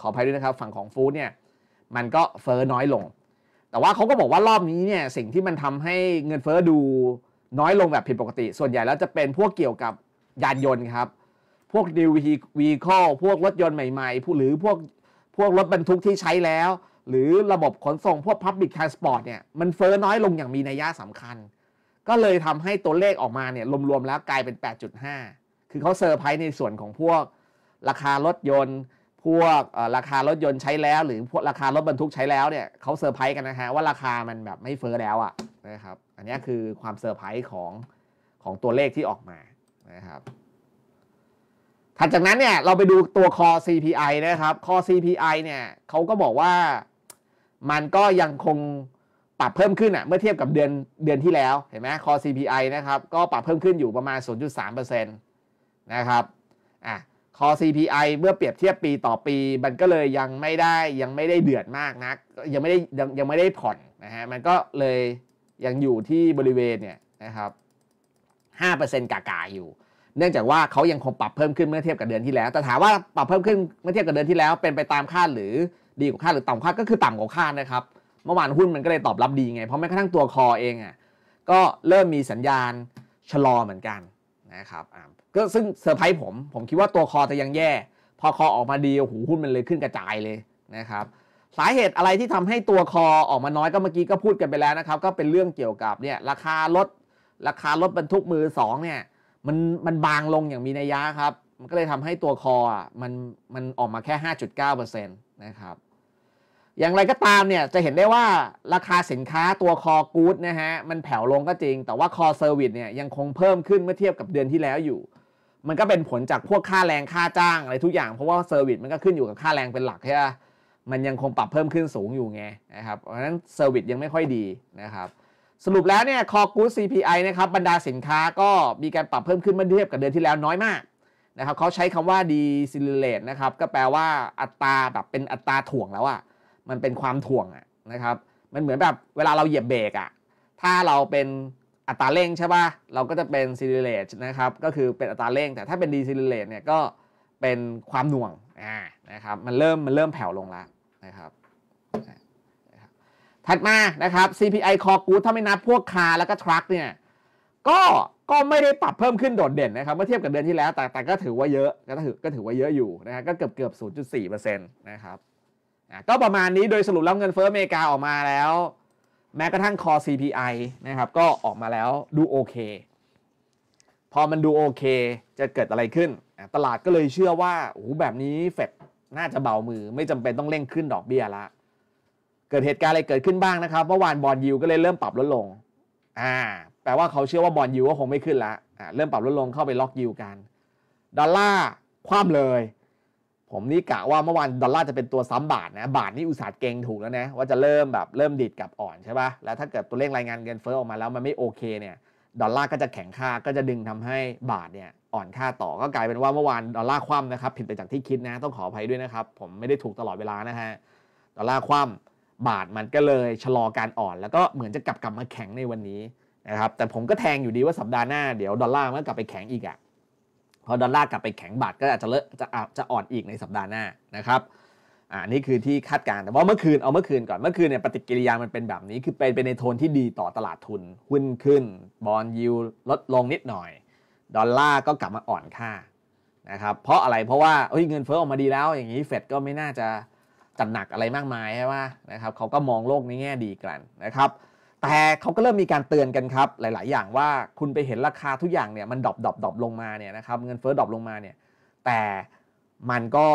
ขออภัยด้วยนะครับฝั่งของฟู้ดเนี่ยมันก็เฟอ้อน้อยลงแต่ว่าเขาก็บอกว่ารอบนี้เนี่ย สิ่งที่มันทำให้เงินเฟอ้อดูน้อยลงแบบผิดปกติ ส่วนใหญ่แล้วจะเป็นพวกเกี่ยวกับยานยนต์ครับ พวกด v ววีคอลพวกรถยนต์ใหม่ๆ หรือพวกพวกรถบรรทุกที่ใช้แล้ว หรือระบบขนส่งพวก Public Transport เนี่ย มันเฟอ้อน้อยลงอย่างมีนัยยะสำคัญ ก็เลยทำให้ตัวเลขออกมาเนี่ยรวมๆแล้วกลายเป็น 8.5 คือเขาเซอร์ไพรส์ในส่วนของพวกราคารถยนต์พวกราคารถยนต์ใช้แล้วหรือพวกราคารถบรรทุกใช้แล้วเนี่ยเขาเซอร์ไพรส์กันนะฮะว่าราคามันแบบไม่เฟ้อแล้วอะนะครับ อันนี้คือความเซอร์ไพรส์ของของตัวเลขที่ออกมานะครับถัดจากนั้นเนี่ยเราไปดูตัวคอ CPI นะครับคอ CPI เนี่ยเขาก็บอกว่ามันก็ยังคงปรับเพิ่มขึ้นอ่ะเมื่อเทียบกับเดือนเดือนที่แล้วเห็นไหมคอ CPI นะครับ ก็ปรับเพิ่มขึ้นอยู่ประมาณ 0.3%นะครับอ่ะคอ CPI เมื่อเปรียบเทียบปีต่อปี มันก็เลยยังไม่ได้ยังไม่ได้เดือดมากนักยังไม่ได้ยังยังไม่ได้ผ่อนนะฮะมันก็เลยยังอยู่ที่บริเวณเนี่ยนะครับ5%กากาอยู่ เนื่องจากว่าเขายังคงปรับเพิ่มขึ้นเมื่อเทียบกับเดือนที่แล้ว แต่ถามว่าปรับเพิ่มขึ้นเมื่อเทียบกับเดือนที่แล้วเป็นไปตามคาดหรือดีกว่าคาดหรือต่ำคาดก็คือต่ำกว่าคาดนะครับเมื่อวานหุ้นมันก็เลยตอบรับดีไงเพราะแม้กระทั่งตัวคอเองอ่ะก็เริ่มมีสัญญาณชะลอเหมือนกันนะครับก็ซึ่งเซอร์ไพรส์ผม ผมคิดว่าตัวคอจะยังแย่ พอคอออกมาดีโอ้โหหุ้นมันเลยขึ้นกระจายเลยนะครับ สาเหตุอะไรที่ทำให้ตัวคอออกมาน้อยก็เมื่อกี้ก็พูดกันไปแล้วนะครับ ก็เป็นเรื่องเกี่ยวกับเนี่ยราคารถราคารถบรรทุกมือสองเนี่ย มันมันบางลงอย่างมีนัยยะครับ มันก็เลยทำให้ตัวคออ่ะมันมันออกมาแค่ 5.9%นะครับ อย่างไรก็ตามเนี่ยจะเห็นได้ว่าราคาสินค้าตัวคอกู๊ดนะฮะ มันแผ่วลงก็จริง แต่ว่าคอเซอร์วิสเนี่ยยังคงเพิ่มขึ้นเมื่อเทียบกับเดือนที่แล้วอยู่มันก็เป็นผลจากพวกค่าแรงค่าจ้างอะไรทุกอย่าง เพราะว่าเซอร์วิสมันก็ขึ้นอยู่กับค่าแรงเป็นหลักใช่ไหมมันยังคงปรับเพิ่มขึ้นสูงอยู่ไงนะครับ เพราะฉะนั้นเซอร์วิสยังไม่ค่อยดีนะครับ สรุปแล้วเนี่ยคอกู CPI นะครับบรรดาสินค้าก็มีการปรับเพิ่มขึ้นเมื่อเทียบกับเดือนที่แล้วน้อยมากนะครับเขาใช้คำว่าดีซิลเลตนะครับก็แปลว่าอัตราแบบเป็นอัตราถ่วงแล้วอะ่ะมันเป็นความถ่วงอะนะครับมันเหมือนแบบเวลาเราเหยียบเบรกอ่ะถ้าเราเป็นตราเร่งใช่ป่ะเราก็จะเป็นซีเรเลตนะครับ ก็คือเป็นอัตราเร่งแต่ถ้าเป็นดีซีเรเลตเนี่ย ก็เป็นความหน่วงอ่านะครับ มันเริ่มมันเริ่มแผ่วลงแล้วนะครับ ถัดมานะครับ CPI Core Good ถ้าไม่นับพวกคาแล้วก็ทรัคเนี่ย ก็ ก็ไม่ได้ปรับเพิ่มขึ้นโดดเด่นนะครับ เมื่อเทียบกับเดือนที่แล้ว แต่แต่ก็ถือว่าเยอะ ก็ถือก็ถือว่าเยอะอยู่นะฮะ ก็เกือบเกือบ 0.4%นะครับก็ประมาณนี้โดยสรุปแล้วเงินเฟ้ออเมริกาออกมาแล้วแม้กระทั่ง Core CPI นะครับ ก็ออกมาแล้วดูโอเค พอมันดูโอเค จะเกิดอะไรขึ้น ตลาดก็เลยเชื่อว่าโอ้แบบนี้เฟดน่าจะเบามือ ไม่จำเป็นต้องเร่งขึ้นดอกเบี้ยละเกิดเหตุการณ์อะไรเกิดขึ้นบ้างนะครับเมื่อวานบอลยูก็เลยเริ่มปรับลดลงอ่าแปลว่าเขาเชื่อว่าบอลยูก็คงไม่ขึ้นละอ่าเริ่มปรับลดลงเข้าไปล็อกยูกันดอลลาร์คว่ำเลยผมนี่กะว่าเมื่อวานดอลลาร์จะเป็นตัวซ้ำบาทนะบาทนี่อุตสาห์เก่งถูกแล้วนะว่าจะเริ่มแบบเริ่มดิดกับอ่อนใช่ปะ่ะแล้วถ้าเกิดตัวเลขรายงานเงินเฟ้อออกมาแล้วมันไม่โอเคเนี่ยดอลลาร์ก็จะแข็งค่าก็จะดึงทำให้บาทเนี่ยอ่อนค่าต่อก็กลายเป็นว่าเมื่อวานดอลลาร์คว่ำนะครับผิดไปจากที่คิดนะต้องขออภัยด้วยนะครับผมไม่ได้ถูกตลอดเวลานะฮะดอลลาร์คว่ำบาทมันก็เลยชะลอการอ่อน แล้วก็เหมือนจะกลับกลับมาแข็งในวันนี้นะครับแต่ผมก็แทงอยู่ดีว่าสัปดาห์หน้าเดี๋ยว ดอลลาร์มันกลับไปแข็งอีกอะพอดอลลาร์กลับไปแข็งบาทก็อาจจะเลอะจะจะอ่อนอีกในสัปดาห์หน้านะครับอันนี้คือที่คาดการณ์แต่ว่าเมื่อคืนเอาเมื่อคืนก่อนเมื่อคืนเนี่ยปฏิกิริยามันเป็นแบบนี้ คือเป็นไปในโทนที่ดีต่อตลาดทุน หุ้นขึ้นบอลยูลดลงนิดหน่อย ดอลลาร์ก็กลับมาอ่อนค่านะครับเพราะอะไรเพราะว่าเเงินเฟ้อออกมาดีแล้ว อย่างนี้เฟดก็ไม่น่าจะจัดหนักอะไรมากมายใช่ไหมนะครับเขาก็มองโลกในแง่ดีกันนะครับแต่เขาก็เริ่มมีการเตือนกันครับหลาย ๆ อย่างว่าคุณไปเห็นราคาทุกอย่างเนี่ยมันดรอปดรอปดรอปลงมาเนี่ยนะครับเงินเฟ้อดรอปลงมาเนี่ย แต่มันก็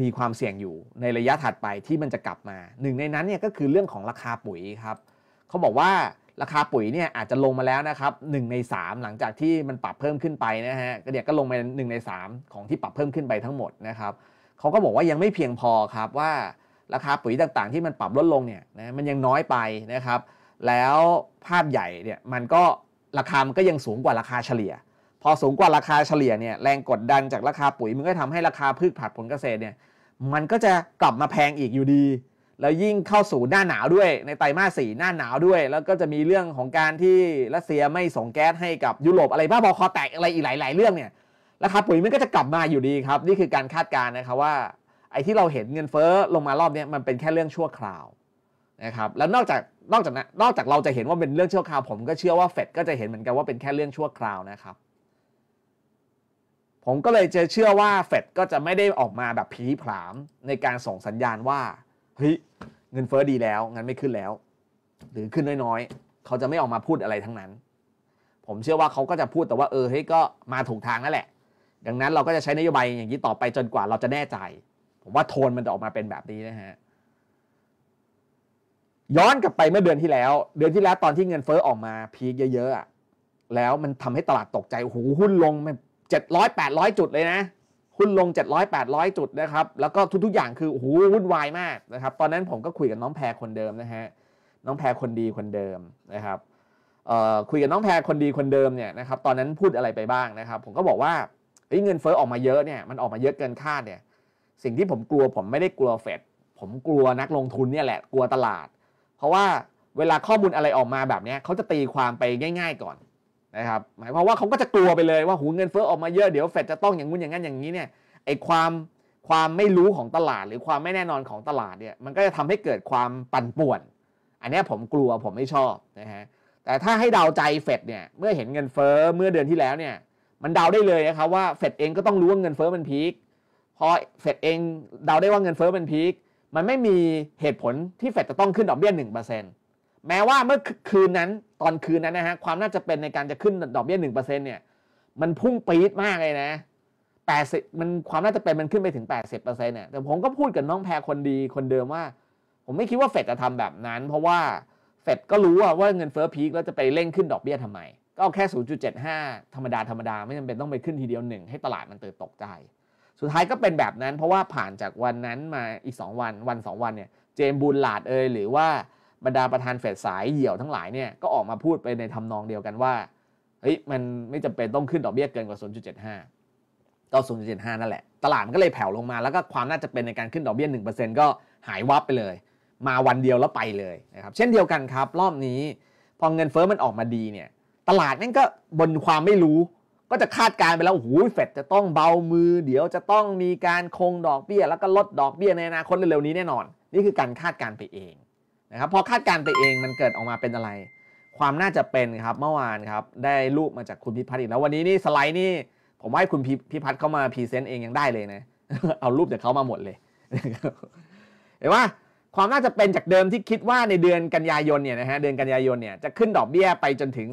มีความเสี่ยงอยู่ในระยะถัดไปที่มันจะกลับมาหนึ่งในนั้นเนี่ยก็คือเรื่องของราคาปุ๋ยครับเขาบอกว่าราคาปุ๋ยเนี่ยอาจจะลงมาแล้วนะครับหใน3หลังจากที่มันปรับเพิ่มขึ้นไปนะฮะก็เดี๋ยวก็ลงมา1ใน3ของที่ปรับเพิ่มขึ้นไปทั้งหมดนะครับเขาก็บอกว่ายังไม่เพียงพอครับว่าราคาปุ๋ยต่าง ๆ ที่มันปรับลดลงเนี่ยนะมันยังน้อยไปนะครับแล้วภาพใหญ่เนี่ยมันก็ราคา มันก็ยังสูงกว่าราคาเฉลี่ย พอสูงกว่าราคาเฉลี่ยเนี่ยแรงกดดันจากราคาปุ๋ยมันก็ทำให้ราคาพืชผักผลเกษตรเนี่ยมันก็จะกลับมาแพงอีกอยู่ดี แล้วยิ่งเข้าสู่หน้าหนาวด้วยในไตรมาสสี่หน้าหนาวด้วย แล้วก็จะมีเรื่องของการที่รัสเซียไม่ส่งแก๊สให้กับยุโรป อะไรบ้าบอคอแตกอะไรอีกหลาย ๆเรื่องเนี่ยราคาปุ๋ยมันก็จะกลับมาอยู่ดีครับ นี่คือการคาดการณ์นะครับว่า ไอ้ที่เราเห็นเงินเฟ้อลงมารอบนี้มันเป็นแค่เรื่องชั่วคราวนะครับ แล้วนอกจากนอกจากนั้นนอกจากเราจะเห็นว่าเป็นเรื่องชั่วคราว ผมก็เชื่อว่าเฟดก็จะเห็นเหมือนกันว่าเป็นแค่เรื่องชั่วคราวนะครับ ผมก็เลยจะเชื่อว่าเฟดก็จะไม่ได้ออกมาแบบผีผามในการส่งสัญญาณว่าเฮ้ยเงินเฟอ้อดีแล้ว งั้นไม่ขึ้นแล้ว หรือขึ้นน้อยๆ เขาจะไม่ออกมาพูดอะไรทั้งนั้น ผมเชื่อว่าเขาก็จะพูดแต่ว่าเออเฮ้ยก็มาถูกทางแล้วแหละดังนั้นเราก็จะใช้นโยบายอย่างนี้ต่อไปจนกว่าเราจะแน่ใจ ผมว่าโทนมันจะออกมาเป็นแบบนี้นะฮะย้อนกลับไปเมื่อเดือนที่แล้ว เดือนที่แล้วตอนที่เงินเฟ้อออกมาพีคเยอะๆอะแล้วมันทำให้ตลาดตกใจโอ้โหหุ้นลงเจ็ดร้อยแปดร้อยจุดเลยนะ หุ้นลงเจ็ดร้อยแปดร้อยจุดนะครับ แล้วก็ทุก ๆ อย่างคือโอ้โหวุ่นวายมากนะครับ ตอนนั้นผมก็คุยกับน้องแพรคนเดิมนะฮะ น้องแพรคนดีคนเดิมนะครับคุยกับน้องแพรคนดีคนเดิมเนี่ยนะครับ ตอนนั้นพูดอะไรไปบ้างนะครับ ผมก็บอกว่าเงินเฟ้อออกมาเยอะเนี่ย มันออกมาเยอะเกินคาดเนี่ย สิ่งที่ผมกลัวผมไม่ได้กลัวเฟด ผมกลัวนักลงทุนเนี่ยแหละ กลัวตลาดเพราะว่าเวลาข้อมูลอะไรออกมาแบบนี้เขาจะตีความไปง่าย ๆก่อนนะครับหมายความว่าเขาก็จะกลัวไปเลยว่าหูเงินเฟ้อออกมาเยอะเดี๋ยวเฟดจะต้องอย่างงู้นอย่างนั้นอย่างนี้เนี่ยไอ้ความความไม่รู้ของตลาด หรือความไม่แน่นอนของตลาดเนี่ยมันก็จะทำให้เกิดความปั่นป่วน อันนี้ผมกลัวผมไม่ชอบนะฮะแต่ถ้าให้เดาใจเฟดเนี่ยเมื่อเห็นเงินเฟ้อเมื่อเดือนที่แล้วเนี่ยมันเดาได้เลยนะครับว่าเฟดเองก็ต้องรู้ว่าเงินเฟ้อมันพีคพอเฟดเองเดาได้ว่าเงินเฟ้อมันพีคมันไม่มีเหตุผลที่เฟดจะต้องขึ้นดอกเบี้ยหนึ่งเปอร์เซ็นต์แม้ว่าเมื่อคืนนั้นตอนคืนนั้นนะฮะความน่าจะเป็นในการจะขึ้นดอกเบี้ยหนึ่งเปอร์เซ็นต์เนี่ยมันพุ่งปี๊ดมากเลยนะแปดสิบมันความน่าจะเป็นมันขึ้นไปถึงแปดสิบเปอร์เซ็นต์เนี่ยแต่ผมก็พูดกับน้องแพรคนดีคนเดิมว่า ผมไม่คิดว่าเฟดจะทำแบบนั้นเพราะว่าเฟดก็รู้ว่าเงินเฟ้อพีคแล้วจะไปเร่งขึ้นดอกเบี้ยทำไม ก็เอาแค่ 0.75 ธรรมดาธรรมดาไม่จำเป็นต้องไปขึ้นทีเดียวหนึ่งให้ตลาดมันตื่นตกใจสุดท้ายก็เป็นแบบนั้นเพราะว่าผ่านจากวันนั้นมาอีก 2 วันวัน2วันเนี่ย เจมบูลลาดเอยหรือว่าบรรดาประธานเฟดสายเหี่ยวทั้งหลายเนี่ย ก็ออกมาพูดไปในทำนองเดียวกันว่าเฮ้ยมันไม่จำเป็นต้องขึ้นดอกเบี้ยเกินกว่า 0.75 ก็ 0.75 นั่นแหละ ตลาดมันก็เลยแผ่วลงมาแล้วก็ความน่าจะเป็นในการขึ้นดอกเบี้ย 1%ก็หายวับไปเลย มาวันเดียวแล้วไปเลยนะครับเช่นเดียวกันครับรอบนี้พอเงินเฟอ้อมันออกมาดีเนี่ยตลาดนั่นก็บนความไม่รู้ก็จะคาดการไปแล้วโอ้โหเฟดจะต้องเบามือ เดี๋ยวจะต้องมีการคงดอกเบี้ย แล้วก็ลดดอกเบี้ยในอนาคตเร็วๆนี้แน่นอน นี่คือการคาดการไปเองนะครับ พอคาดการไปเองมันเกิดออกมาเป็นอะไร ความน่าจะเป็นครับ เมื่อวานครับ ได้รูปมาจากคุณพิพัฒน์อีกแล้ว วันนี้นี่สไลด์นี่ผมให้คุณพิพัฒน์เข้ามาพรีเซนต์เองยังได้เลยนะ เอารูปจากเขามาหมดเลยเห็นว่าความน่าจะเป็นจากเดิมที่คิดว่าในเดือนกันยายนเนี่ยนะฮะเดือนกันยายนเนี่ยจะขึ้นดอกเบี้ยไปจนถึง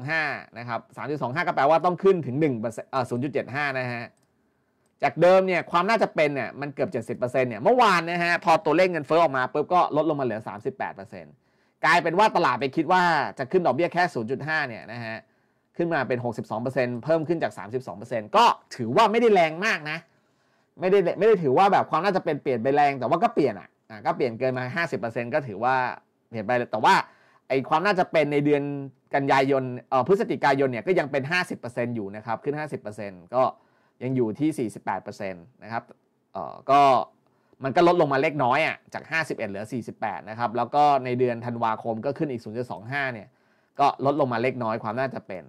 3.25นะครับ3.25 ก็แปลว่าต้องขึ้นถึง1เอ่อ0.75 นะฮะจากเดิมเนี่ยความน่าจะเป็นเนี่ยมันเกือบ70%เนี่ยเมื่อวานนะฮะพอตัวเลขเงินเฟ้อออกมาปุ๊บก็ลดลงมาเหลือ 38%กลายเป็นว่าตลาดไปคิดว่าจะขึ้นดอกเบี้ยแค่ 0.5เนี่ยนะฮะขึ้นมาเป็น 62%เพิ่มขึ้นจาก 32%ก็ถือว่าไม่ได้แรงมากนะไม่ได้ไม่ได้ถือว่าแบบความน่าจะเป็นเปลี่ยนไปแรงแต่ว่าก็เปลี่ยนอะนะก็เปลี่ยนเกินมา 50%ก็ถือว่าเปลี่ยนไปแต่ว่าไอความน่าจะเป็นในเดือนกันยายน เอ่อพฤศจิกายนเนี่ยก็ยังเป็น 50%อยู่นะครับ ขึ้น 50%ก็ยังอยู่ที่ 48%นะครับ เอ่อก็ มันก็ลดลงมาเล็กน้อยอ่ะ จาก 51 เหลือ 48 นะครับ แล้วก็ในเดือนธันวาคมก็ขึ้นอีก 0.25 เนี่ยก็ลดลงมาเล็กน้อยความน่าจะเป็น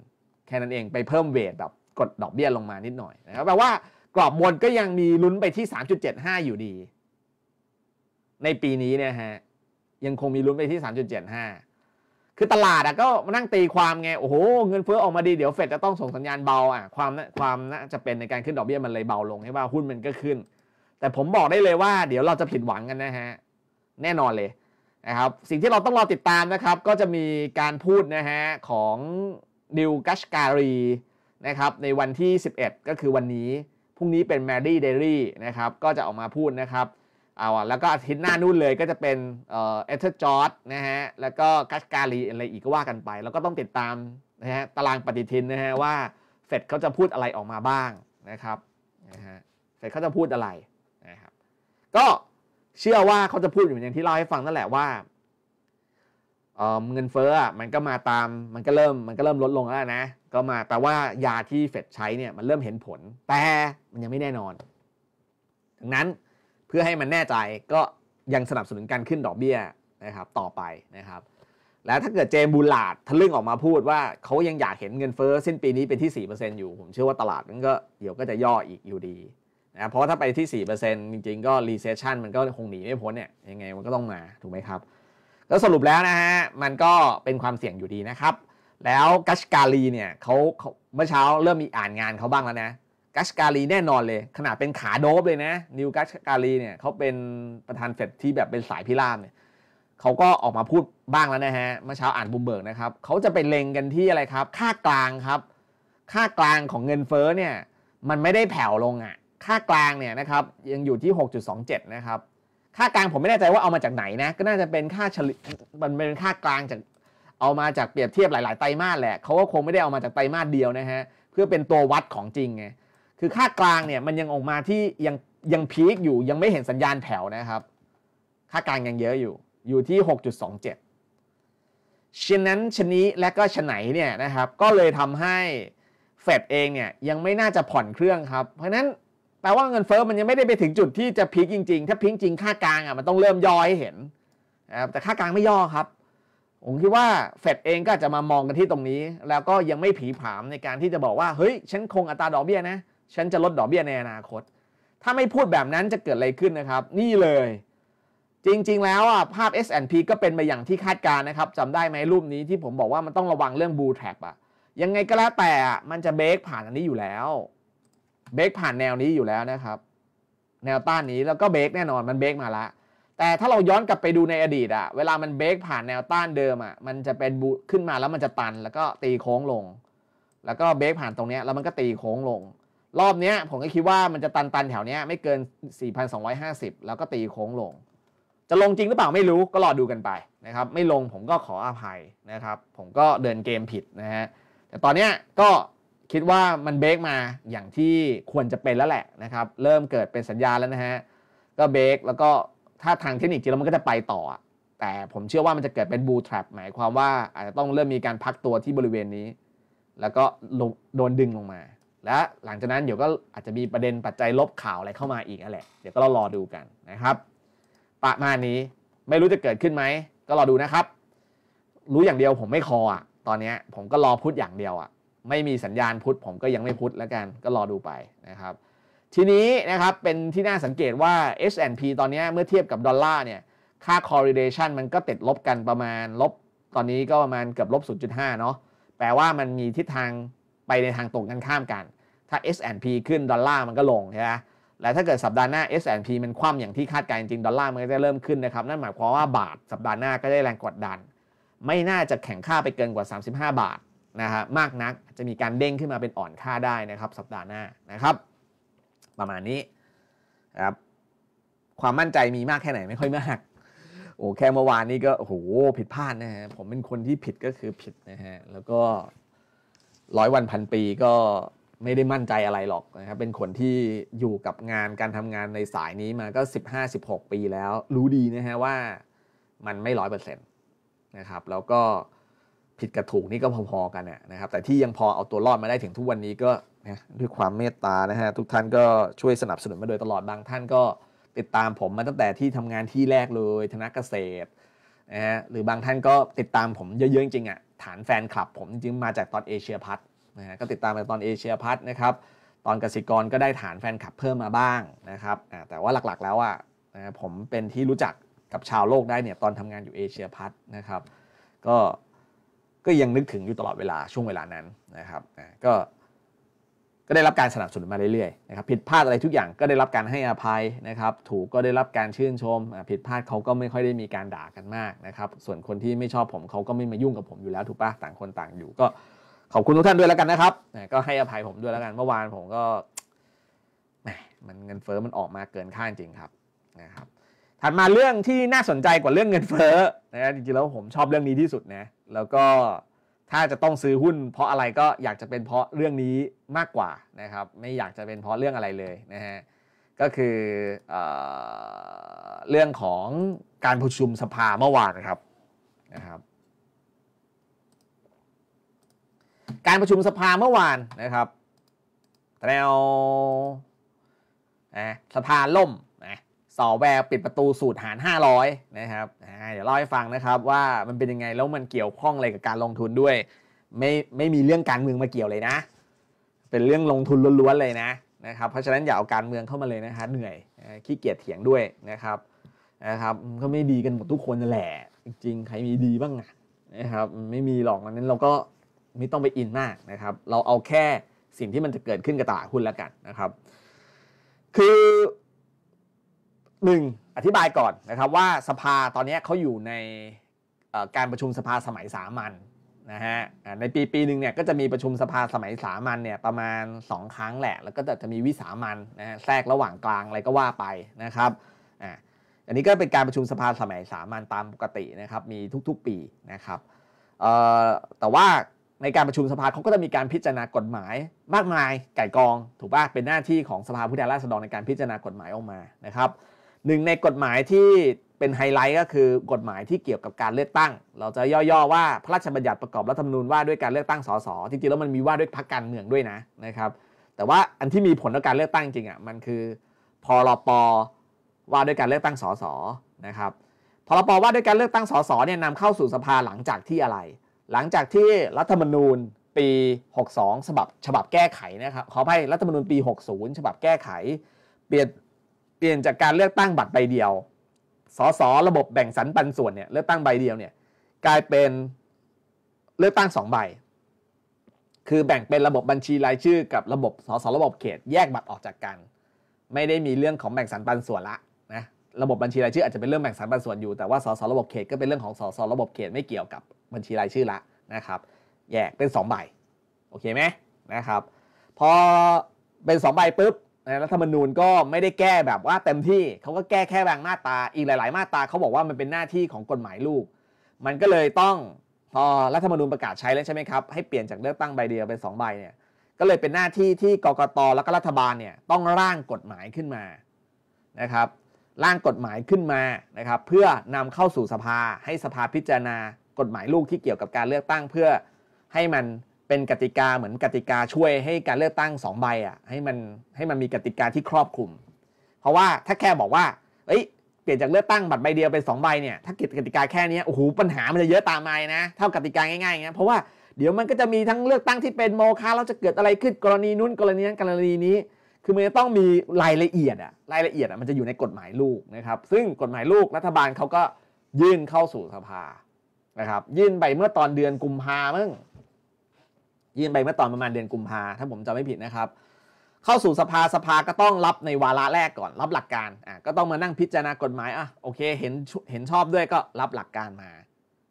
แค่นั้นเอง ไปเพิ่มเวทแบบกดดอกเบี้ยลงมานิดหน่อยนะครับ แปลว่ากรอบบนก็ยังมีลุ้นไปที่ 3.75 อยู่ดีในปีนี้เนี่ยฮะยังคงมีลุ้นไปที่ 3.75 คือตลาดอะก็มานั่งตีความไงโอ้โหเงินเฟ้อออกมาดี เดี๋ยวเฟดจะต้องส่งสัญญาณเบาอะความความน่าจะเป็นในการขึ้นดอกเบี้ยมันเลยเบาลงใช่ป่ะหุ้นมันก็ขึ้น แต่ผมบอกได้เลยว่าเดี๋ยวเราจะผิดหวังกันนะฮะ แน่นอนเลยนะครับสิ่งที่เราต้องรอติดตามนะครับ ก็จะมีการพูดนะฮะของดิว กัชการีนะครับในวันที่ 11 ก็คือวันนี้พรุ่งนี้เป็นแมรี่เดลี่นะครับก็จะออกมาพูดนะครับเอาอ่ะแล้วก็อาทิตย์หน้านู่นเลยก็จะเป็น เอเทธอร์จอร์ดนะฮะแล้วก็กัสการีอะไรอีกก็ว่ากันไปแล้วก็ต้องติดตามนะฮะตารางปฏิทินนะฮะว่าเฟดเขาจะพูดอะไรออกมาบ้างนะครับนะฮะเฟดเขาจะพูดอะไรนะครับก็เชื่อว่าเขาจะพูดอย่างที่เล่าให้ฟังนั่นแหละว่า เงินเฟ้อมันก็มาตามมันก็เริ่มมันก็เริ่มลดลงแล้วนะก็มาแต่ว่ายาที่เฟดใช้เนี่ยมันเริ่มเห็นผล แต่มันยังไม่แน่นอน ดังนั้นพื่อให้มันแน่ใจก็ยังสนับสนุนการขึ้นดอกเบี้ย นะครับต่อไปนะครับ และถ้าเกิดเจมบูลาดทะลึ่งออกมาพูดว่าเขายังอยากเห็นเงินเฟ้อสิ้นปีนี้เป็นที่ 4%อยู่ผมเชื่อว่าตลาดนั้นก็เดี๋ยวก็จะย่ออีกอยู่ดีนะเพราะถ้าไปที่ 4%จริงๆก็รีเซชชันมันก็คงหนีไม่พ้นเนี่ยยังไงมันก็ต้องมาถูกไหมครับแล้วสรุปแล้วนะฮะมันก็เป็นความเสี่ยงอยู่ดีนะครับแล้วกัชกาลีเนี่ยเขาเมื่อเช้าเริ่มมีอ่านงานเขาบ้างแล้วนะกัชการีแน่นอนเลย ขนาดเป็นขาโดบเลยนะ นิวกัชการีเนี่ยเขาเป็นประธานเฟดที่แบบเป็นสายพิราบเนี่ยเขาก็ออกมาพูดบ้างแล้วนะฮะเมื่อเช้าอ่านบุมเบิร์กนะครับเขาจะไปเล็งกันที่อะไรครับ ค่ากลางครับ ค่ากลางของเงินเฟ้อเนี่ยมันไม่ได้แผ่วลงอะ่ะค่ากลางเนี่ยนะครับยังอยู่ที่ 6.27นะครับค่ากลางผมไม่แน่ใจว่าเอามาจากไหนนะก็น่าจะเป็นค่าเฉลี่ยมันเป็นค่ากลางจากเอามาจากเปรียบเทียบหลายๆไตรมาสแหละเขาก็คงไม่ได้เอามาจากไตรมาสเดียวนะฮะเพื่อเป็นตัววัดของจริงไงคือค่ากลางเนี่ยมันยังออกมาที่ยังยังพีคอยู่ยังไม่เห็นสัญญาณแถวนะครับค่ากลางยังเยอะอยู่อยู่ที่ 6.27ฉะนั้นชนี้และก็ฉไหนเนี่ยนะครับก็เลยทำให้เฟดเองเนี่ยยังไม่น่าจะผ่อนเครื่องครับเพราะนั้นแปลว่าเงินเฟอ้อมันยังไม่ได้ไปถึงจุดที่จะพีคจริงๆ ถ้าพีคจริงค่ากลางอ่ะมันต้องเริ่มย่อให้เห็นนะครับแต่ค่ากลางไม่ย่อครับ ผมคิดว่าเฟดเองก็จะมามองกันที่ตรงนี้ แล้วก็ยังไม่ผีผามในการที่จะบอกว่าเฮ้ยฉันคงอัตราดอกเบี้ยนะฉันจะลดดอกเบี้ยในอนาคต ถ้าไม่พูดแบบนั้นจะเกิดอะไรขึ้นนะครับ นี่เลย จริง ๆ แล้วอ่ะ ภาพ S&P ก็เป็นไปอย่างที่คาดการนะครับจำได้ไหมรูปนี้ที่ผมบอกว่ามันต้องระวังเรื่องบูแท็ r อ่ะ ยังไงก็แล้วแต่มันจะเบรกผ่านอันนี้อยู่แล้ว เบรกผ่านแนวนี้อยู่แล้วนะครับ แนวต้านนี้ แล้วก็เบรกแน่นอน มันเบรกมาละ แต่ถ้าเราย้อนกลับไปดูในอดีตอ่ะ เวลามันเบรกผ่านแนวต้านเดิมอ่ะ มันจะเป็นบู ขึ้นมาแล้วมันจะตัน แล้วก็ตีโค้งลง แล้วก็เบรกผ่านตรงนี้ แล้วมันก็ตีโค้งลงรอบเนี้ยผมก็คิดว่ามันจะตันๆแถวเนี้ยไม่เกิน 4,250 แล้วก็ตีโค้งลง จะลงจริงหรือเปล่าไม่รู้ก็รอดูกันไปนะครับ ไม่ลงผมก็ขออภัยนะครับ ผมก็เดินเกมผิดนะฮะแต่ตอนเนี้ยก็คิดว่ามันเบรกมาอย่างที่ควรจะเป็นแล้วแหละนะครับ เริ่มเกิดเป็นสัญญาณแล้วนะฮะก็เบรกแล้วก็ถ้าทางเทคนิคจริงแล้วมันก็จะไปต่อ แต่ผมเชื่อว่ามันจะเกิดเป็นบูทรับหมายความว่าอาจจะต้องเริ่มมีการพักตัวที่บริเวณนี้ แล้วก็โดนดึงลงมาและหลังจากนั้นเดี๋ยวก็อาจจะมีประเด็นปัจจัยลบข่าวอะไรเข้ามาอีกนั่นแหละเดี๋ยวก็รารอดูกันนะครับประมาณนี้ไม่รู้จะเกิดขึ้นไหม ก็รอดูนะครับ รู้อย่างเดียวผมไม่คออ่ะตอนนี้ผมก็รอพุทธอย่างเดียวอ่ะไม่มีสัญญาณพุทธผมก็ยังไม่พุทธแล้วกันก็รอดูไปนะครับ ทีนี้นะครับเป็นที่น่าสังเกตว่า S&P ตอนนี้เมื่อเทียบกับดอลลาร์เนี่ยค่า correlation มันก็ติดลบกันประมาณ ลบตอนนี้ก็ประมาณเกือบลบ0.5เนาะแปลว่ามันมีทิศทางไปในทางตรงกันข้ามกัน ถ้า S&P ขึ้นดอลลาร์มันก็ลงใช่ไหมและถ้าเกิดสัปดาห์หน้า S&P มันคว่ำอย่างที่คาดการณ์จริงดอลลาร์มันก็จะเริ่มขึ้นนะครับนั่นหมายความว่าบาทสัปดาห์หน้าก็ได้แรงกดดัน ไม่น่าจะแข็งค่าไปเกินกว่า 35 บาทนะฮะมากนักจะมีการเด้งขึ้นมาเป็นอ่อนค่าได้นะครับ สัปดาห์หน้านะครับ ประมาณนี้ครับความมั่นใจมีมากแค่ไหนไม่ค่อยมาก โอ้แค่เมื่อวานนี้ก็โอ้โหผิดพลาดนะฮะผมเป็นคนที่ผิดก็คือผิดนะฮะแล้วก็ร้อยวันพันปีก็ไม่ได้มั่นใจอะไรหรอกนะครับเป็นคนที่อยู่กับงานการทำงานในสายนี้มาก็สสิบห้าิบหกปีแล้วรู้ดีนะฮะว่ามันไม่ร้อยเปอร์เซ็นต์นะครับแล้วก็ผิดกับถูกนี่ก็พอๆกันนะครับแต่ที่ยังพอเอาตัวรอดมาได้ถึงทุกวันนี้ก็นะด้วยความเมตตานะฮะ ทุกท่านก็ช่วยสนับสนุนมาโดยตลอดบางท่านก็ติดตามผมมาตั้งแต่ที่ทำงานที่แรกเลยธนกเกษตรนะฮะหรือบางท่านก็ติดตามผมเยอะๆจริงๆอะ่ะฐานแฟนคลับผมจริงมาจากตอนเอเชียพัฒนะฮะก็ติดตามไปตอนเอเชียพัฒนะครับตอนกสิกรก็ได้ฐานแฟนคลับเพิ่มมาบ้างนะครับแต่ว่าหลักๆแล้วอ่ะนะผมเป็นที่รู้จักกับชาวโลกได้เนี่ยตอนทำงานอยู่เอเชียพัฒนะครับก็ก็ยังนึกถึงอยู่ตลอดเวลาช่วงเวลานั้นนะครับก็ก็ได้รับการสนับสนุนมาเรื่อยๆนะครับผิดพลาดอะไรทุกอย่างก็ได้รับการให้อภัยนะครับ ถูกก็ได้รับการชื่นชม ผิดพลาดเขาก็ไม่ค่อยได้มีการด่ากันมากนะครับส่วนคนที่ไม่ชอบผมเขาก็ไม่มายุ่งกับผมอยู่แล้วถูกปะต่างคนต่าง อยู่ก็ขอบคุณทุกท่านด้วยแล้วกันนะครับ ก็ให้อภัยผมด้วยแล้วกันเมื่อวานผมก็มันเงินเฟอ้อมันออกมาเกินค่าจริงครับนะครับ ถัดมาเรื่องที่น่าสนใจกว่าเรื่องเงินเฟ้อนะจริงๆแล้วผมชอบเรื่องนี้ที่สุดนะแล้วก็ถ้าจะต้องซื้อหุ้นเพราะอะไรก็อยากจะเป็นเพราะเรื่องนี้มากกว่านะครับไม่อยากจะเป็นเพราะเรื่องอะไรเลยนะฮะก็คือเอเรื่องของการประชุมสภาเมื่อวานนะครับนะครับการประชุมสภาเมื่อวานนะครับแลวสภาล่มสอแววปิดประตูสูตรหาร 500 นะครับเดี๋ยวเล่าให้ฟังนะครับว่ามันเป็นยังไงแล้วมันเกี่ยวข้องอะไรกับการลงทุนด้วยไม่ไม่มีเรื่องการเมืองมาเกี่ยวเลยนะ เป็นเรื่องลงทุนล้วนๆเลยนะนะครับเพราะฉะนั้น อย่าเอาการเมืองเข้ามาเลยนะคะเหนื่อยขี้เกียจเถียงด้วยนะครับนะครับ ก็ไม่ดีกันหมดทุกคนแหละจริงๆใครมีดีบ้างนะครับ ไม่มีหรอกนั้นเราก็ไม่ต้องไปอินมากนะครับ เราเอาแค่สิ่งที่มันจะเกิดขึ้นกับตลาดหุ้นแล้วกันนะครับ คือหนึ่งอธิบายก่อนนะครับว่าสภาตอนนี้เขาอยู่ในการประชุมสภาสมัยสามัญนะฮะในปีปีหนึ่งเนี่ยก็จะมีประชุมสภาสมัยสามัญเนี่ยประมาณ 2 ครั้งแหละ แล้วก็จะมีวิสามัญนะฮะแทรกระหว่างกลางอะไรก็ว่าไปนะครับอ่าอันนี้ก็เป็นการประชุมสภาสมัยสามัญตามปกตินะครับ มีทุกๆปีนะครับเอ่อแต่ว่าในการประชุมสภาเขาก็จะมีการพิจารณากฎหมายมากมาย ไก่กอง ถูกป่ะเป็นหน้าที่ของสภาผู้แทนราษฎรในการพิจารณากฎหมายออกมานะครับหนึ่งในกฎหมายที่เป็นไฮไลท์ก็คือกฎหมายที่เกี่ยวกับการเลือกตั้ง เราจะย่อๆว่าพระราชบัญญัติประกอบรัฐธรรมนูญว่าด้วยการเลือกตั้งสสจริงๆแล้วมันมีว่าด้วยพรรคการเมืองด้วยนะนะครับ แต่ว่าอันที่มีผลต่อการเลือกตั้งจริงอ่ะมันคือพรปว่าด้วยการเลือกตั้งสสนะครับพรปว่าด้วยการเลือกตั้งสสเนี่ยนำเข้าสู่สภาหลังจากที่อะไร หลังจากที่รัฐธรรมนูญปี 62ฉบับฉบับแก้ไขนะครับขอให้รัฐธรรมนูญปี 60 ฉบับแก้ไขเปลี่ยนเปลี่ยนจากการเลือกตั้งบัตรใบเดียว สสระบบแบ่งสรรปันส่วนเนี่ยเลือกตั้งใบเดียวเนี่ยกลายเป็นเลือกตั้งสองใบ คือแบ่งเป็นระบบบัญชีรายชื่อกับระบบสสระบบเขตแยกบัตรออกจากกัน ไม่ได้มีเรื่องของแบ่งสรรปันส่วนละนะระบบบัญชีรายชื่ออาจจะเป็นเรื่องแบ่งสรรปันส่วนอยู่แต่ว่าสสระบบเขตก็เป็นเรื่องของสสระบบเขตไม่เกี่ยวกับบัญชีรายชื่อละนะครับแยกเป็น 2 ใบโอเคไหมนะครับพอเป็น 2 ใบปุ๊บรัฐธรรมนูญก็ไม่ได้แก้แบบว่าเต็มที่เขาก็แก้แค่บางมาตราอีกหลาย ๆมาตราเขาบอกว่ามันเป็นหน้าที่ของกฎหมายลูก มันก็เลยต้องพอรัฐธรรมนูญประกาศใช้แล้วใช่ไหมครับ ให้เปลี่ยนจากเลือกตั้งใบเดียวเป็น2ใบเนี่ย ก็เลยเป็นหน้าที่ที่กกต แล้วก็รัฐบาลเนี่ยต้องร่างกฎหมายขึ้นมานะครับ ร่างกฎหมายขึ้นมานะครับเพื่อนำเข้าสู่สภา ให้สภาพิจารณา กฎหมายลูกที่เกี่ยวกับการเลือกตั้งเพื่อให้มันเป็นกติกาเหมือนกติกาช่วยให้การเลือกตั้ง2ใบอ่ะให้มันให้มันมีกติกาที่ครอบคลุมเพราะว่าถ้าแค่บอกว่าเอ้ยเปลี่ยนจากเลือกตั้งบัตรใบเดียวเป็น2ใบเนี่ยถ้ากิจกติกาแค่นี้โอ้โหปัญหามันจะเยอะตามมานะเท่ากติกาง่ายๆนยเพราะว่าเดี๋ยวมันก็จะมีทั้งเลือกตั้งที่เป็นโมฆะแล้วจะเกิดอะไรขึ้นกรณีนู้นกรณีนั้นกรณีนี้ คือมันจะต้องมีรายละเอียดอะรายละเอียดอะมันจะอยู่ในกฎหมายลูกนะครับซึ่งกฎหมายลูกรัฐบาลเขาก็ยื่นเข้าสู่สภานะครับยื่นไปเมื่อตอนเดือนกุมภาเมื่อยื่นไปเมื่อตอนประมาณเดือนกุมภาถ้าผมจำไม่ผิดนะครับ เข้าสู่สภาสภาก็ต้องรับในวาระแรกก่อน รับหลักการอ่ะก็ต้องมานั่งพิจารณากฎหมายอ่ะโอเคเห็นเห็นชอบด้วยก็รับหลักการมา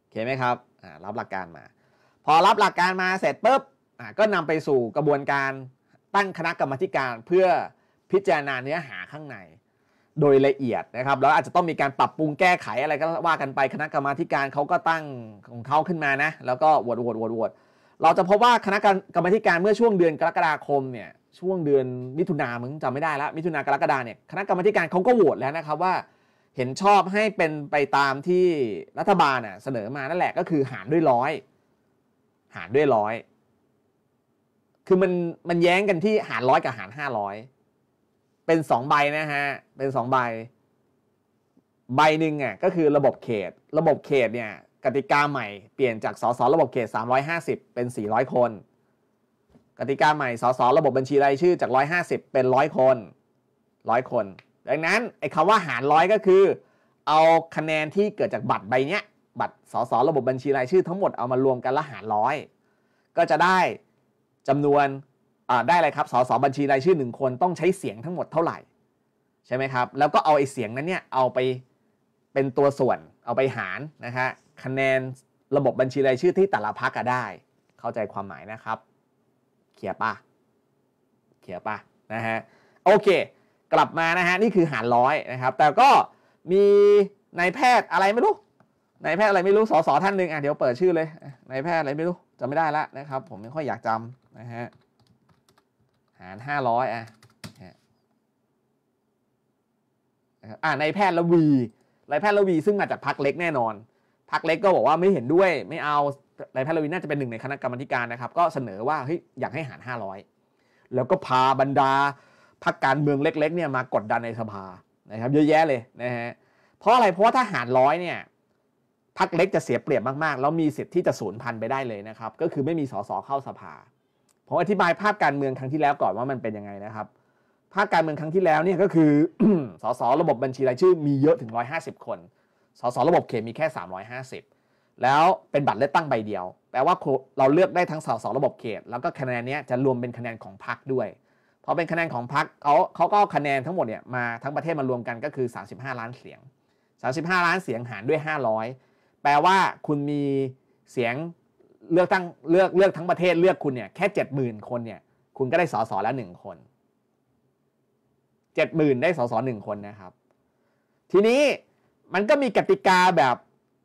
โอเคไหมครับอ่ารับหลักการมา พอรับหลักการมาเสร็จปุ๊บอ่ะก็นำไปสู่กระบวนการ ตั้งคณะกรรมการ เพื่อพิจารณาเนื้อหาข้างใน โดยละเอียดนะครับแล้วอาจจะต้องมีการปรับปรุงแก้ไขอะไรก็ว่ากันไปคณะกรรมการเขาก็ตั้งของเขาขึ้นมานะแล้วก็โหวตโหวตโหวตเราจะพบว่าคณะกรรมการเมื่อช่วงเดือนกรกฎาคมเนี่ย ช่วงเดือนมิถุนามึงจำไม่ได้แล้วมิถุนากรกฎาเนี่ยคณะกรรมการเขาก็โหวตแล้วนะครับว่าเห็นชอบให้เป็นไปตามที่รัฐบาลเสนอมานั่นแหละก็คือหารด้วยร้อยหารด้วยร้อยคือมันมันแย้งกันที่หารร้อยกับหารห้าร้อยเป็นสองใบนะฮะเป็นสองใบ ใบหนึ่งอ่ะก็คือระบบเขต ระบบเขตเนี่ยกติกาใหม่เปลี่ยนจากสสระบบเขต350 เป็น 400 คน กติกาใหม่สสระบบบัญชีรายชื่อจาก 150 เป็น 100 คน 100 คน ดังนั้นไอ้คำว่าหารร้อยก็คือ เอาคะแนนที่เกิดจากบัตรใบเนี้ยบัตรสสระบบบัญชีรายชื่อทั้งหมดเอามารวมกันแล้วหารร้อยก็จะได้จำนวนได้อะไรครับสสบัญชีรายชื่อหนึ่งคนต้องใช้เสียงทั้งหมดเท่าไหร่ใช่ไหมครับ แล้วก็เอาไอ้เสียงนั้นเนี่ยเอาไปเป็นตัวส่วนเอาไปหารนะฮะคะแนนระบบบัญชีรายชื่อที่แต่ละพักก็ได้ เข้าใจความหมายนะครับ เขียป่ะเขียป่ะนะฮะ โอเค กลับมานะฮะ นี่คือหารร้อยนะครับ แต่ก็มีนายแพทย์อะไรไม่รู้ นายแพทย์อะไรไม่รู้ สส ท่านหนึ่งอ่ะ เดี๋ยวเปิดชื่อเลย นายแพทย์อะไรไม่รู้จำไม่ได้ละนะครับ ผมไม่ค่อยอยากจำนะฮะ หารห้าร้อยอ่ะอ่านายแพทย์ละวีนายแพทย์ละวี ซึ่งมาจากพักเล็กแน่นอนพักเล็กก็บอกว่าไม่เห็นด้วยไม่เอานายแพทย์ลวินน่าจะเป็นหนึ่งในคณะกรรมการนะครับก็เสนอว่าเฮ้ยอยากให้หาร500 แล้วก็พาบรรดาพักการเมืองเล็กๆเนี่ยมากดดันในสภานะครับเยอะแยะเลยนะฮะเพราะอะไรเพราะว่าถ้าหารร้อยเนี่ยพักเล็กจะเสียเปรียบมากๆแล้วมีสิทธิ์ที่จะสูญพันธุ์ไปได้เลยนะครับก็คือไม่มีสสเข้าสภาผมอธิบายภาพการเมืองครั้งที่แล้วก่อนว่ามันเป็นยังไงนะครับภาพการเมืองครั้งที่แล้วเนี่ยก็คือสสระบบบัญชีรายชื่อ มีเยอะถึง 150 คนสสระบบเขตมีแค่350แล้วเป็นบัตรเลือกตั้งใบเดียว แปลว่าเราเลือกได้ทั้งสสระบบเขต แล้วก็คะแนนนี้จะรวมเป็นคะแนนของพรรคด้วยพอเป็นคะแนนของพรรคเขาเขาก็คะแนนทั้งหมดเนี่ยมาทั้งประเทศมารวมกันก็คือ 35 ล้านเสียง 35 ล้านเสียงหารด้วย 500 แปลว่าคุณมีเสียงเลือกตั้งเลือกเลือกทั้งประเทศเลือกคุณเนี่ยแค่70,000คนเนี่ย คุณก็ได้สสแล้ว1คน70,000 ได้สสหนึ่งคนนะครับ ทีนี้มันก็มีกติกาแบบ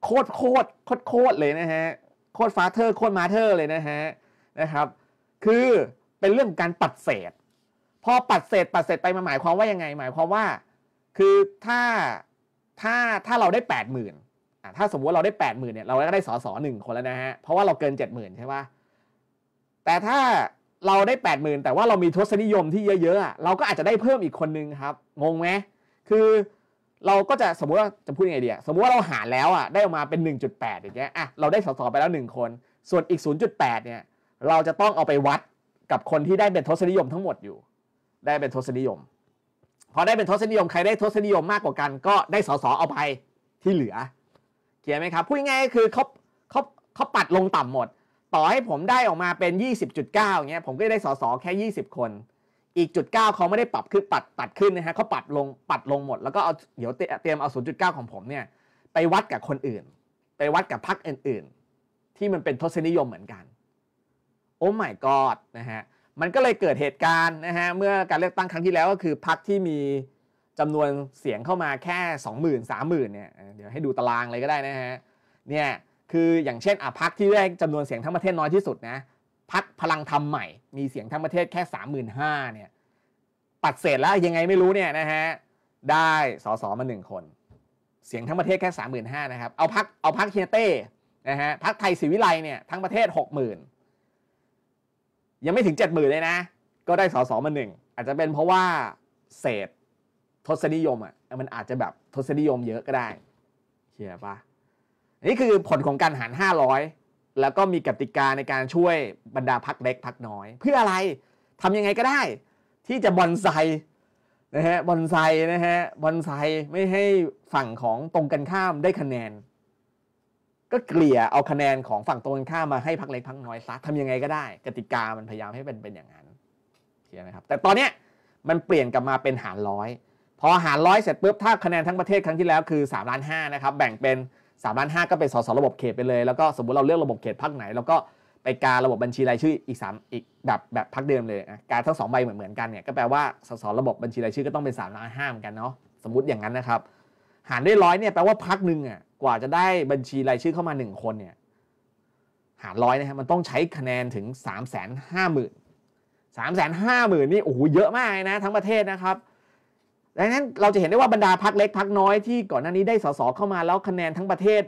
โคตรโคตรโคตรเลยนะฮะโคตรฟาเธอร์โคตรมาเธอร์เลยนะฮะนะครับ คือเป็นเรื่องการปัดเศษพอปัดเศษปัดเศษไปมาหมายความว่ายังไงหมายความว่าคือถ้าถ้าถ้าเราได้แปดหมื่นอ่ถ้าสมมติเราได้แปดหมื่นเนี่ยเราก็ได้สอสอหนึ่งคนแล้วนะฮะเพราะว่าเราเกินเจ็ดหมื่นใช่ปะแต่ถ้าเราได้แปดหมื่นแต่ว่าเรามีทศนิยมที่เยอะๆเราก็อาจจะได้เพิ่มอีกคนนึงครับ งงไหมคือเราก็จะสมมติว่าจะพูดยังไงดีสมมติว่าเราหารแล้วอ่ะได้ออกมาเป็น 1.8อย่างเงี้ยอ่ะเราได้สสไปแล้ว 1 คน ส่วนอีก 0.8 เนี่ยเราจะต้องเอาไปวัดกับคนที่ได้เป็นทศนิยมทั้งหมดอยู่ ได้เป็นทศนิยมพอได้เป็นทศนิยมใครได้ทศนิยมมากกว่ากันก็ได้สสเอาไปที่เหลือเขียนไหมครับพูดง่ายๆคือเขาเขาเขาปัดลงต่ำหมด ต่อให้ผมได้ออกมาเป็น 20.9เงี้ยผมก็ได้สสแค่ 20 คนอีกจุดเก้าเขาไม่ได้ปรับขึ้นปัดตัดขึ้นนะฮะเขาปัดลง ปัดลงหมด แล้วก็เอาเดี๋ยวเตรียมเอาศูนย์จุดเก้าของผมเนี่ย ไปวัดกับคนอื่น ไปวัดกับพรรคอื่นๆ ที่มันเป็นทศนิยมเหมือนกัน โอ้ไม่กอดนะฮะ มันก็เลยเกิดเหตุการณ์นะฮะ เมื่อการเลือกตั้งครั้งที่แล้วก็คือพรรคที่มีจำนวนเสียงเข้ามาแค่ 20,000หมื่นเนี่ยเดี๋ยวให้ดูตารางเลยก็ได้นะฮะเนี่ยคืออย่างเช่นอ่ะพรรคที่ได้จำนวนเสียงทั้งประเทศน้อยที่สุดนะพรรคพลังธรรมใหม่มีเสียงทั้งประเทศแค่ 35,000เนี่ยปัดเศษแล้วยังไงไม่รู้เนี่ยนะฮะได้สสมาหนึ่งคน เสียงทั้งประเทศแค่ 35,000นะครับเอาพักเอาพักเคียเต้นะฮะพักไทยศิวิไลเนี่ยทั้งประเทศ 60,000 ยังไม่ถึง 70,000เลยนะก็ได้สสมาหนึ่งอาจจะเป็นเพราะว่าเศษทศนิยมอ่ะมันอาจจะแบบทศนิยมเยอะก็ได้เชียอปะนี่คือผลของการหาร500แล้วก็มีกติกาในการช่วยบรรดาพักเล็กพักน้อย เพื่ออะไรทำยังไงก็ได้ ที่จะบอนไซนะฮะบอนไซนะฮะบอนไซไม่ให้ฝั่งของตรงกันข้ามได้คะแนน ก็เกลี่ยเอาคะแนนของฝั่งตรงกันข้ามมาให้พักเล็กพักน้อยซะทำยังไงก็ได้ กติกามันพยายามให้เป็นเป็นอย่างนั้นเขียนนะครับแต่ตอนเนี้ยมันเปลี่ยนกลับมาเป็นหารร้อยพอหารร้อยเสร็จปุ๊บถ้าคะแนนทั้งประเทศครั้งที่แล้วคือ3ล้านห้านะครับแบ่งเป็นสามล้านห้าก็เป็นสสระบบเขตไปเลยแล้วก็สมมติเราเลือกระบบเขตพักไหน แล้วก็ไปการระบบบัญชีรายชื่ออีกสามอีกแบบแบบพักเดิมเลยการทั้งสองใบเหมือนเหมือนกันเนี่ยก็แปลว่าสสระบบบัญชีรายชื่อก็ต้องเป็นสามล้านห้าเหมือนกันเนาะสมมติอย่างนั้นนะครับ หารด้วยร้อยเนี่ยแปลว่าพักหนึ่งอ่ะกว่าจะได้บัญชีรายชื่อเข้ามาหนึ่งคนเนี่ยหารร้อยนะฮะมันต้องใช้คะแนนถึงสสสาาามมแนนหห้ื่มแสนห้าหมื่นนี่โอ้โหเยอะมากนะทั้งประเทศนะครับดังนั้นเราจะเห็นได้ว่าบรรดาพักเล็กพักน้อยที่ก่อนหน้านี้ได้สสเข้ามาแล้วคะแนนทั้งประเทศ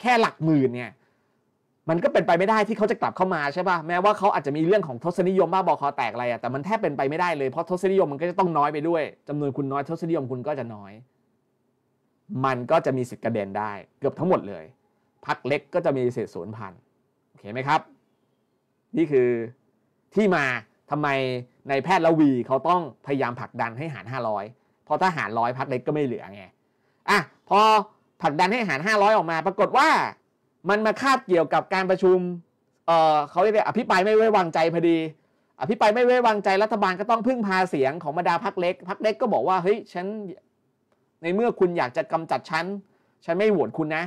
แค่หลักหมื่นเนี่ยมันก็เป็นไปไม่ได้ที่เขาจะกลับเข้ามาใช่ป่ะแม้ว่าเขาอาจจะมีเรื่องของทศนิยมบ้าบอคอแตกอะไรอะแต่มันแทบเป็นไปไม่ได้เลยเพราะทศนิยมมันก็จะต้องน้อยไปด้วยจำนวนคุณน้อยทศนิยมคุณก็จะน้อย มันก็จะมีสิทธิ์กระเด็นได้ เกือบทั้งหมดเลยพักเล็กก็จะมีเศษศูนย์พันโอเคไหมครับ นี่คือที่มาทำไมในแพทย์ละวี เขาต้องพยายามผลักดันให้หาร 500พอถ้าหารร้อยพักเล็กก็ไม่เหลือไงอ่ะพอผลักดันให้หาร 500 ออกมาปรากฏว่า มันมาคาบเกี่ยวกับการประชุมเออเขาเรียกอภิปรายไม่ไว้วางใจพอดี อภิปรายไม่ไว้วางใจรัฐบาลก็ต้องพึ่งพาเสียงของบรรดาพักเล็กพักเล็กก็บอกว่าเฮ้ยฉันในเมื่อคุณอยากจะกำจัดฉันฉันไม่โหวตคุณนะ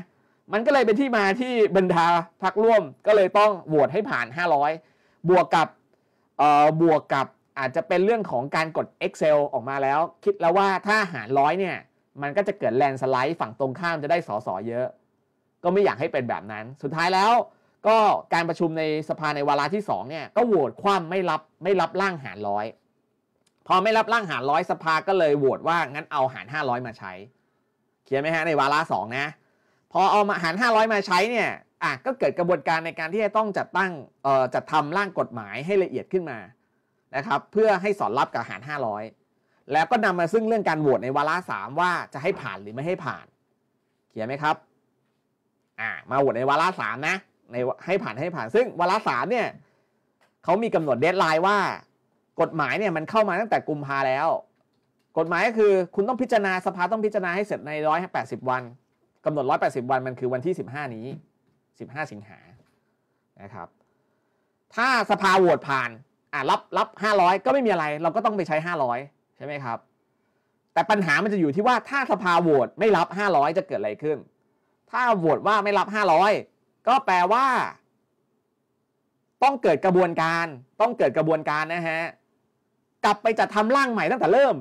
มันก็เลยเป็นที่มาที่บรรดาพักร่วมก็เลยต้องโหวตให้ผ่าน 500 บวกกับบวกกับอาจจะเป็นเรื่องของการกด Excel ออกมาแล้ว คิดแล้วว่าถ้าหารร้อยเนี่ย มันก็จะเกิดแลนสไลด์ฝั่งตรงข้ามจะได้สอสอเยอะ ก็ไม่อยากให้เป็นแบบนั้น สุดท้ายแล้ว ก็การประชุมในสภาในวาระที่ 2 เนี่ย ก็โหวตคว่ำไม่รับ ไม่รับร่างหารร้อยพอไม่รับร่างหารร้อยสภาก็เลยโหวตว่างั้นเอาหาร 500 มาใช้เขียนไหมฮะในวาระ2นะพอเอามาหาร 500 มาใช้เนี่ยอ่ะก็เกิดกระบวนการในการที่จะต้องจัดตั้งเอ่อจัดทำร่างกฎหมายให้ละเอียดขึ้นมานะครับเพื่อให้สอดรับกับหาร500 แล้วก็นำมาซึ่งเรื่องการโหวตในวาระสมว่าจะให้ผ่านหรือไม่ให้ผ่าน เขียนไหมครับอ่ามาโหวตในวาระสามนะในให้ผ่านให้ผ่าน ซึ่งวาระสมเนี่ยเขามีกำหนดเดทไลน์ว่า กฎหมายเนี่ยมันเข้ามาตั้งแต่กุมภาแล้ว กฎหมายก็คือคุณต้องพิจารณาสภาต้องพิจารณาให้เสร็จใน180 วัน กำหนด 180 วันมันคือวันที่ 15 นี้ 15 สิงหานะครับถ้าสภาโหวตผ่านอ่ะรับรับ 500 ก็ไม่มีอะไร เราก็ต้องไปใช้ 500 ใช่ไหมครับ แต่ปัญหามันจะอยู่ที่ว่าถ้าสภาโหวตไม่รับ500 จะเกิดอะไรขึ้น ถ้าโหวตว่าไม่รับ500 ก็แปลว่า ต้องเกิดกระบวนการ ต้องเกิดกระบวนการนะฮะกลับไปจัดทำร่างใหม่ตั้งแต่เริ่ม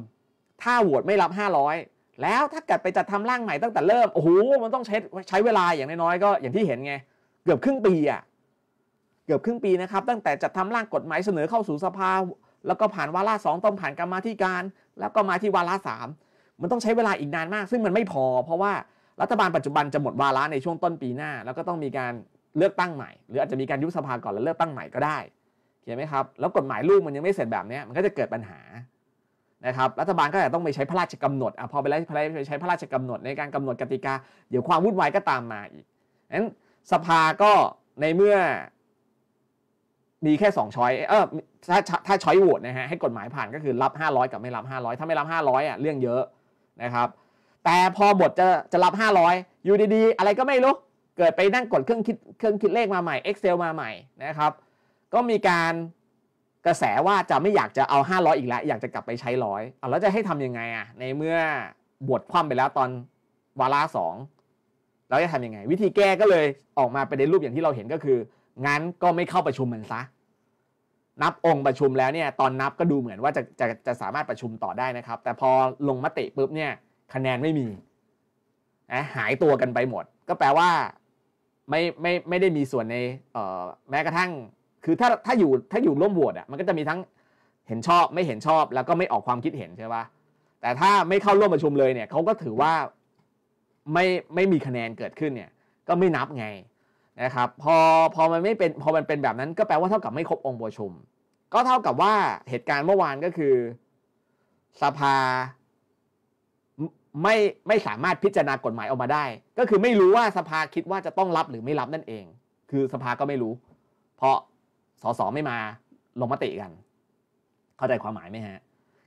ถ้าโหวตไม่รับ 500 แล้วถ้าเกิดไปจัดทำร่างใหม่ตั้งแต่เริ่มโอ้โหมันต้องใช้ใช้เวลาอย่างน้อยๆก็อย่างที่เห็นไง เกือบครึ่งปีอะกือบครึ่งปีนะครับตั้งแต่จัดทำร่างกฎหมายเสนอเข้าสู่สภา แล้วก็ผ่านวาระสองต้องผ่านกรรมธิการ แล้วก็มาที่วาระสามมันต้องใช้เวลาอีกนานมาก ซึ่งมันไม่พอเพราะว่ารัฐบาลปัจจุบันจะหมดวาระในช่วงต้นปีหน้า แล้วก็ต้องมีการเลือกตั้งใหม่ หรืออาจจะมีการยุบสภาก่อนแล้วเลือกตั้งใหม่ก็ได้เข้าไหมครับแล้วกฎหมายลูกมันยังไม่เสร็จแบบนี้มันก็จะเกิดปัญหานะครับรัฐบาลก็จะต้องไปใช้พระราชกำหนดอพอไปใช้พระราชกำหนดในการกำหนดกติกาเดี๋ยวความวุ่นวายก็ตามมาอีกนั้นสภาก็ในเมื่อมีแค่2ช้อยเออถ้าถ้าช้อยโหวตนะฮะให้กฎหมายผ่านก็คือรับ 500 กับไม่รับ 500 ถ้าไม่รับ 500อ่ะเรื่องเยอะนะครับ แต่พอบทจะจะรับ 500อยู่ดีๆอะไรก็ไม่รู้เกิดไปนั่งกดเครื่องคิดเครื่องคิดเลขมาใหม่ Excel มาใหม่นะครับ ก็มีการกระแสว่าจะไม่อยากจะเอา 500 อีกแล้วอยากจะกลับไปใช้ร้อยเอาแล้วจะให้ทำยังไงอ่ะในเมื่อบทคว่ำไปแล้วตอนวาระสองเราจะทำยังไง วิธีแก้ก็เลยออกมาเป็นในรูปอย่างที่เราเห็นก็คืองั้นก็ไม่เข้าประชุมมันซะ นับองค์ประชุมแล้วเนี่ย ตอนนับก็ดูเหมือนว่าจะจะจะสามารถประชุมต่อได้นะครับ แต่พอลงมติปุ๊บเนี่ยคะแนนไม่มีนะหายตัวกันไปหมด ก็แปลว่า ไม่ไม่ไม่ได้มีส่วนในแม้กระทั่ง คือถ้าถ้าอยู่ถ้าอยู่ร่วมโหวตอ่ะมันก็จะมีทั้งเห็นชอบ ไม่เห็นชอบ แล้วก็ไม่ออกความคิดเห็นใช่ปะแต่ถ้าไม่เข้าร่วมประชุมเลยเนี่ยเขาก็ถือว่า ไม่ไม่มีคะแนนเกิดขึ้นเนี่ย ก็ไม่นับไงนะครับพอพอมันไม่เป็นพอมันเป็นแบบนั้นก็แปลว่าเท่ากับไม่ครบองค์ประชุม ก็เท่ากับว่าเหตุการณ์เมื่อวานก็คือ สภาไม่ไม่สามารถพิจารณากฎหมายออกมาได้ ก็คือไม่รู้ว่าสภาคิดว่าจะต้องรับหรือไม่รับนั่นเอง คือสภาก็ไม่รู้ เพราะสสไม่มาลงมติกัน เข้าใจความหมายไหมฮะ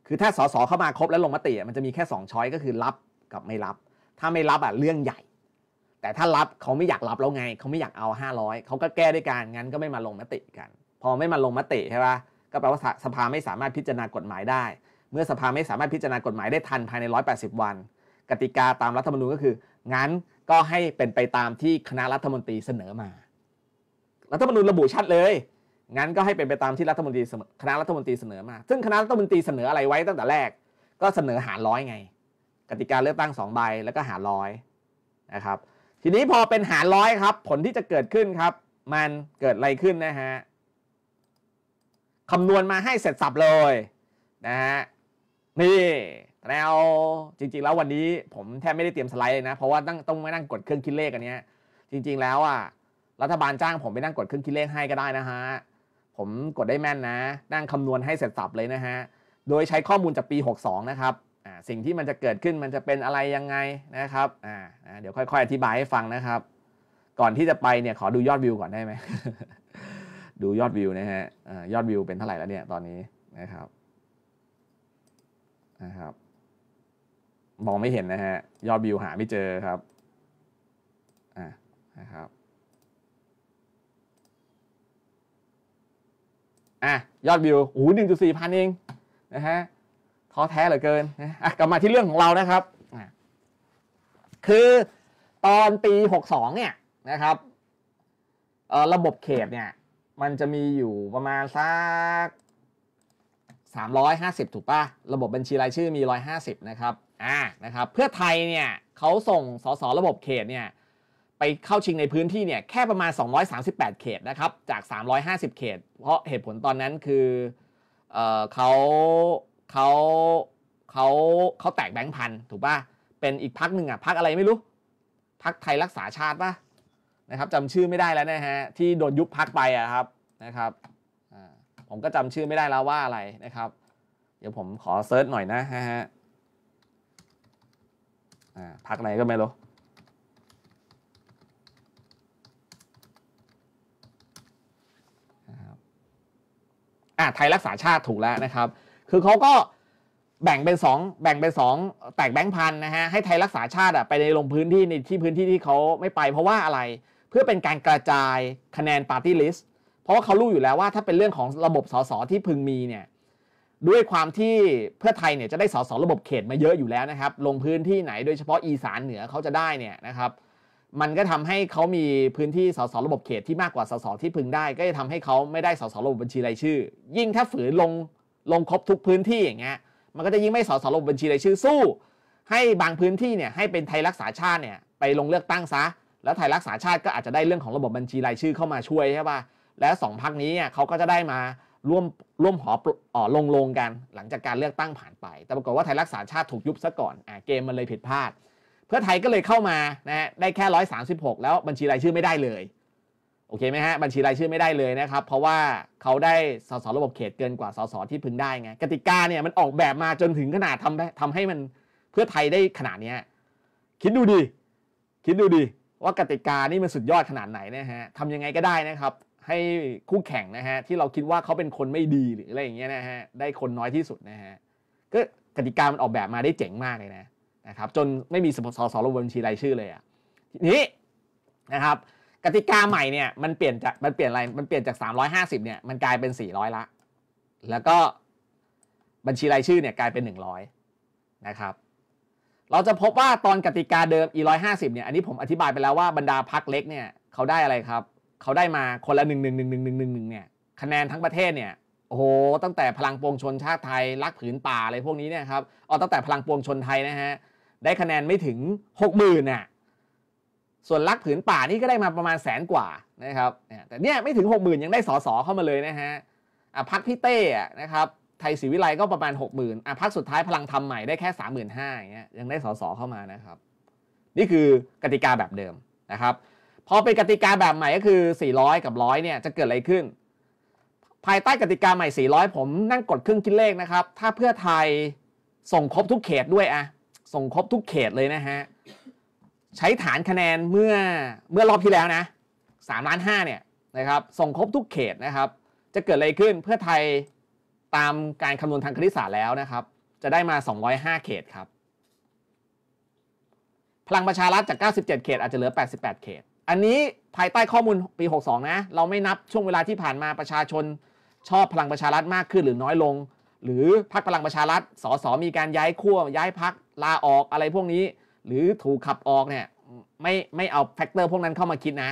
คือถ้าสสเข้ามาครบแล้วลงมติ มันจะมีแค่ 2ช้อยก็คือรับกับไม่รับ ถ้าไม่รับอ่ะเรื่องใหญ่แต่ถ้ารับเขาไม่อยากรับแล้วไง เขาไม่อยากเอา 500เขาก็แก้ด้วยการงั้นก็ไม่มาลงมติกัน พอไม่มาลงมติใช่ปะก็แปลว่าสภาไม่สามารถพิจารณากฎหมายได้ เมื่อสภาไม่สามารถพิจารณากฎหมายได้ทันภายใน 180 วัน กติกาตามรัฐธรรมนูญก็คือ งั้นก็ให้เป็นไปตามที่คณะรัฐมนตรีเสนอมา รัฐธรรมนูญระบุชัดเลยงั้นก็ให้เป็นไปตามที่รัฐมนตรีคณะรัฐมนตรีเสนอมา ซึ่งคณะรัฐมนตรีเสนออะไรไว้ตั้งแต่แรกก็เสนอหารร้อยไงกติกาเลือกตั้ง2ใบแล้วก็หารร้อยนะครับทีนี้พอเป็นหารร้อยครับ ผลที่จะเกิดขึ้นครับ มันเกิดอะไรขึ้นนะฮะคำนวณมาให้เสร็จสับเลยนะฮะนี่แล้วจริงๆแล้ววันนี้ผมแทบไม่ได้เตรียมสไลด์เลยนะ เพราะว่าต้องต้องไม่นั่งกดเครื่องคิดเลขอันนี้จริงๆ แล้วอ่ะรัฐบาลจ้างผมไปนั่งกดเครื่องคิดเลขให้ก็ได้นะฮะผมกดได้แม่นนะนั่งคำนวณให้เสร็จสับเลยนะฮะโดยใช้ข้อมูลจากปี 62 นะครับสิ่งที่มันจะเกิดขึ้นมันจะเป็นอะไรยังไงนะครับอ่าเดี๋ยวค่อยๆอธิบายให้ฟังนะครับ ก่อนที่จะไปเนี่ยขอดูยอดวิวก่อนได้ไหม ดูยอดวิวนะฮะยอดวิวเป็นเท่าไหร่แล้วเนี่ยตอนนี้นะครับ นะครับ มองไม่เห็นนะฮะ ยอดวิวหาไม่เจอครับอ่านะครับอ่ะยอดวิวโอ้หนึ่งจุดสี่พันเองนะฮะท้อแท้เหลือเกินอ่ะกลับมาที่เรื่องของเรานะครับ คือตอนปี 62 เนี่ยนะครับ ระบบเขตเนี่ยมันจะมีอยู่ประมาณสัก350 ถูกป่ะระบบบัญชีรายชื่อมี 150 นะครับ อ่า นะครับเพื่อไทยเนี่ยเขาส่งสสระบบเขตเนี่ยไปเข้าชิงในพื้นที่เนี่ยแค่ประมาณ 238 เขตนะครับจาก 350 เขต เพราะเหตุผลตอนนั้นคือเออเขาเขาเขาเขาแตกแบงค์พันถูกป่ะ เป็นอีกพักหนึ่งอ่ะพักอะไรไม่รู้ พักไทยรักษาชาติป่ะนะครับจำชื่อไม่ได้แล้วนะฮะที่โดนยุบพักไปอ่ะครับนะครับผมก็จำชื่อไม่ได้แล้วว่าอะไรนะครับ เดี๋ยวผมขอเซิร์ชหน่อยนะฮะพักไหนก็ไม่รู้อ่ะไทยรักษาชาติถูกแล้วนะครับคือเขาก็แบ่งเป็น 2 แบ่งเป็น2แตกแบงค์พันนะฮะ ให้ไทยรักษาชาติอะไปในลงพื้นที่ในที่พื้นที่ที่เขาไม่ไปเพราะว่าอะไร เพื่อเป็นการกระจายคะแนนปาร์ตี้ลิสต์ เพราะว่าเขารู้อยู่แล้วว่าถ้าเป็นเรื่องของระบบสสที่พึงมีเนี่ย ด้วยความที่เพื่อไทยเนี่ยจะได้สสระบบเขตมาเยอะอยู่แล้วนะครับ ลงพื้นที่ไหน โดยเฉพาะอีสานเหนือเขาจะได้เนี่ยนะครับ มันก็ทำให้เขามีพื้นที่สสระบบเขตที่มากกว่าสสที่พึงได้ ก็จะทำให้เขาไม่ได้สสระบบบัญชีรายชื่อ ยิ่งถ้าฝืนลงลงครบทุกพื้นที่อย่างเงี้ย มันก็จะยิ่งไม่สอสอลงบัญชีรายชื่อสู้ ให้บางพื้นที่เนี่ยให้เป็นไทยรักษาชาติเนี่ยไปลงเลือกตั้งซะ แล้วไทยรักษาชาติก็อาจจะได้เรื่องของระบบบัญชีรายชื่อเข้ามาช่วยใช่ป่ะ แล้วสองพักนี้เนี่ยเขาก็จะได้มาร่วมร่วมหอออลงลงกันหลังจากการเลือกตั้งผ่านไป แต่ปรากฏว่าไทยรักษาชาติถูกยุบซะก่อนอ่าเกมมันเลยผิดพลาด เพื่อไทยก็เลยเข้ามานะได้แค่136แล้วบัญชีรายชื่อไม่ได้เลยโอเคไหมฮะบัญชีรายชื่อไม่ได้เลยนะครับ เพราะว่าเขาได้สสระบบเขตเกินกว่าสสที่พึงได้ไงกติกาเนี่ยมันออกแบบมาจนถึงขนาดทำ้ทำให้มันเพื่อไทยได้ขนาดนี้คิดดูดี คิดดูดีว่ากติกานี่มันสุดยอดขนาดไหนนะฮะทำยังไงก็ได้นะครับ ให้คู่แข่งนะฮะที่เราคิดว่าเขาเป็นคนไม่ดีหรืออะไรอย่างเงี้ยนะฮะได้คนน้อยที่สุดนะฮะก็กติกามันออกแบบมาได้เจ๋งมากเลยนะนะครับจนไม่มีสสระบบบัญชีรายชื่อเลยอ่ะนี้นะครับกติกาใหม่เนี่ยมันเปลี่ยนจากมันเปลี่ยนอะไรมันเปลี่ยนจาก350เนี่ยมันกลายเป็น400ละแล้วก็บัญชีรายชื่อเนี่ยกลายเป็น100นะครับเราจะพบว่าตอนกติกาเดิม E150 เนี่ยอันนี้ผมอธิบายไปแล้วว่าบรรดาพักเล็กเนี่ยเขาได้อะไรครับเขาได้มาคนละ1 1 1 1 1 1เนี่ยคะแนนทั้งประเทศเนี่ยโอ้โหตั้งแต่พลังปวงชนชาติไทยรักผืนป่าอะไรพวกนี้เนี่ยครับเอาตั้งแต่พลังปวงชนไทยนะฮะได้คะแนนไม่ถึง60,000น่ะส่วนลักผืนป่านี่ก็ได้มาประมาณแสนกว่านะครับแต่เนี่ยไม่ถึง 6 0,000 ยังได้สอสอเข้ามาเลยนะฮะอ่ะพักพี่เต้นะครับ ไทยศรีวิไลก็ประมาณ 6 0,000อ่ะพักสุดท้ายพลังทำใหม่ได้แค่3 5 0 0 0อย่างเงี้ยยังได้สอสอเข้ามานะครับ นี่คือกติกาแบบเดิมนะครับ พอเป็นกติกาแบบใหม่ก็คือ 400 กับ 100เนี่ยจะเกิดอะไรขึ้น ภายใต้กติกาใหม่ 400 ผมนั่งกดเครื่องคิดเลขนะครับ ถ้าเพื่อไทยส่งครบทุกเขตด้วยอะส่งครบทุกเขตเลยนะฮะใช้ฐานคะแนนเมื่อเมื่อรอบที่แล้วนะ3ล้าน5เนี่ยนะครับส่งครบทุกเขตนะครับ จะเกิดอะไรขึ้นเพื่อไทยตามการคำนวณทางคณิตศาสตร์แล้วนะครับ จะได้มา 205 เขตครับ พลังประชารัฐจาก 97 เขตอาจจะเหลือ 88 เขต อันนี้ภายใต้ข้อมูลปี 62 นะ เราไม่นับช่วงเวลาที่ผ่านมาประชาชนชอบพลังประชารัฐมากขึ้นหรือน้อยลง หรือพรรคพลังประชารัฐสสมีการย้ายขั้วย้ายพักลาออกอะไรพวกนี้หรือถูกขับออกเนี่ย ไม่ไม่เอาแฟกเตอร์พวกนั้นเข้ามาคิดนะ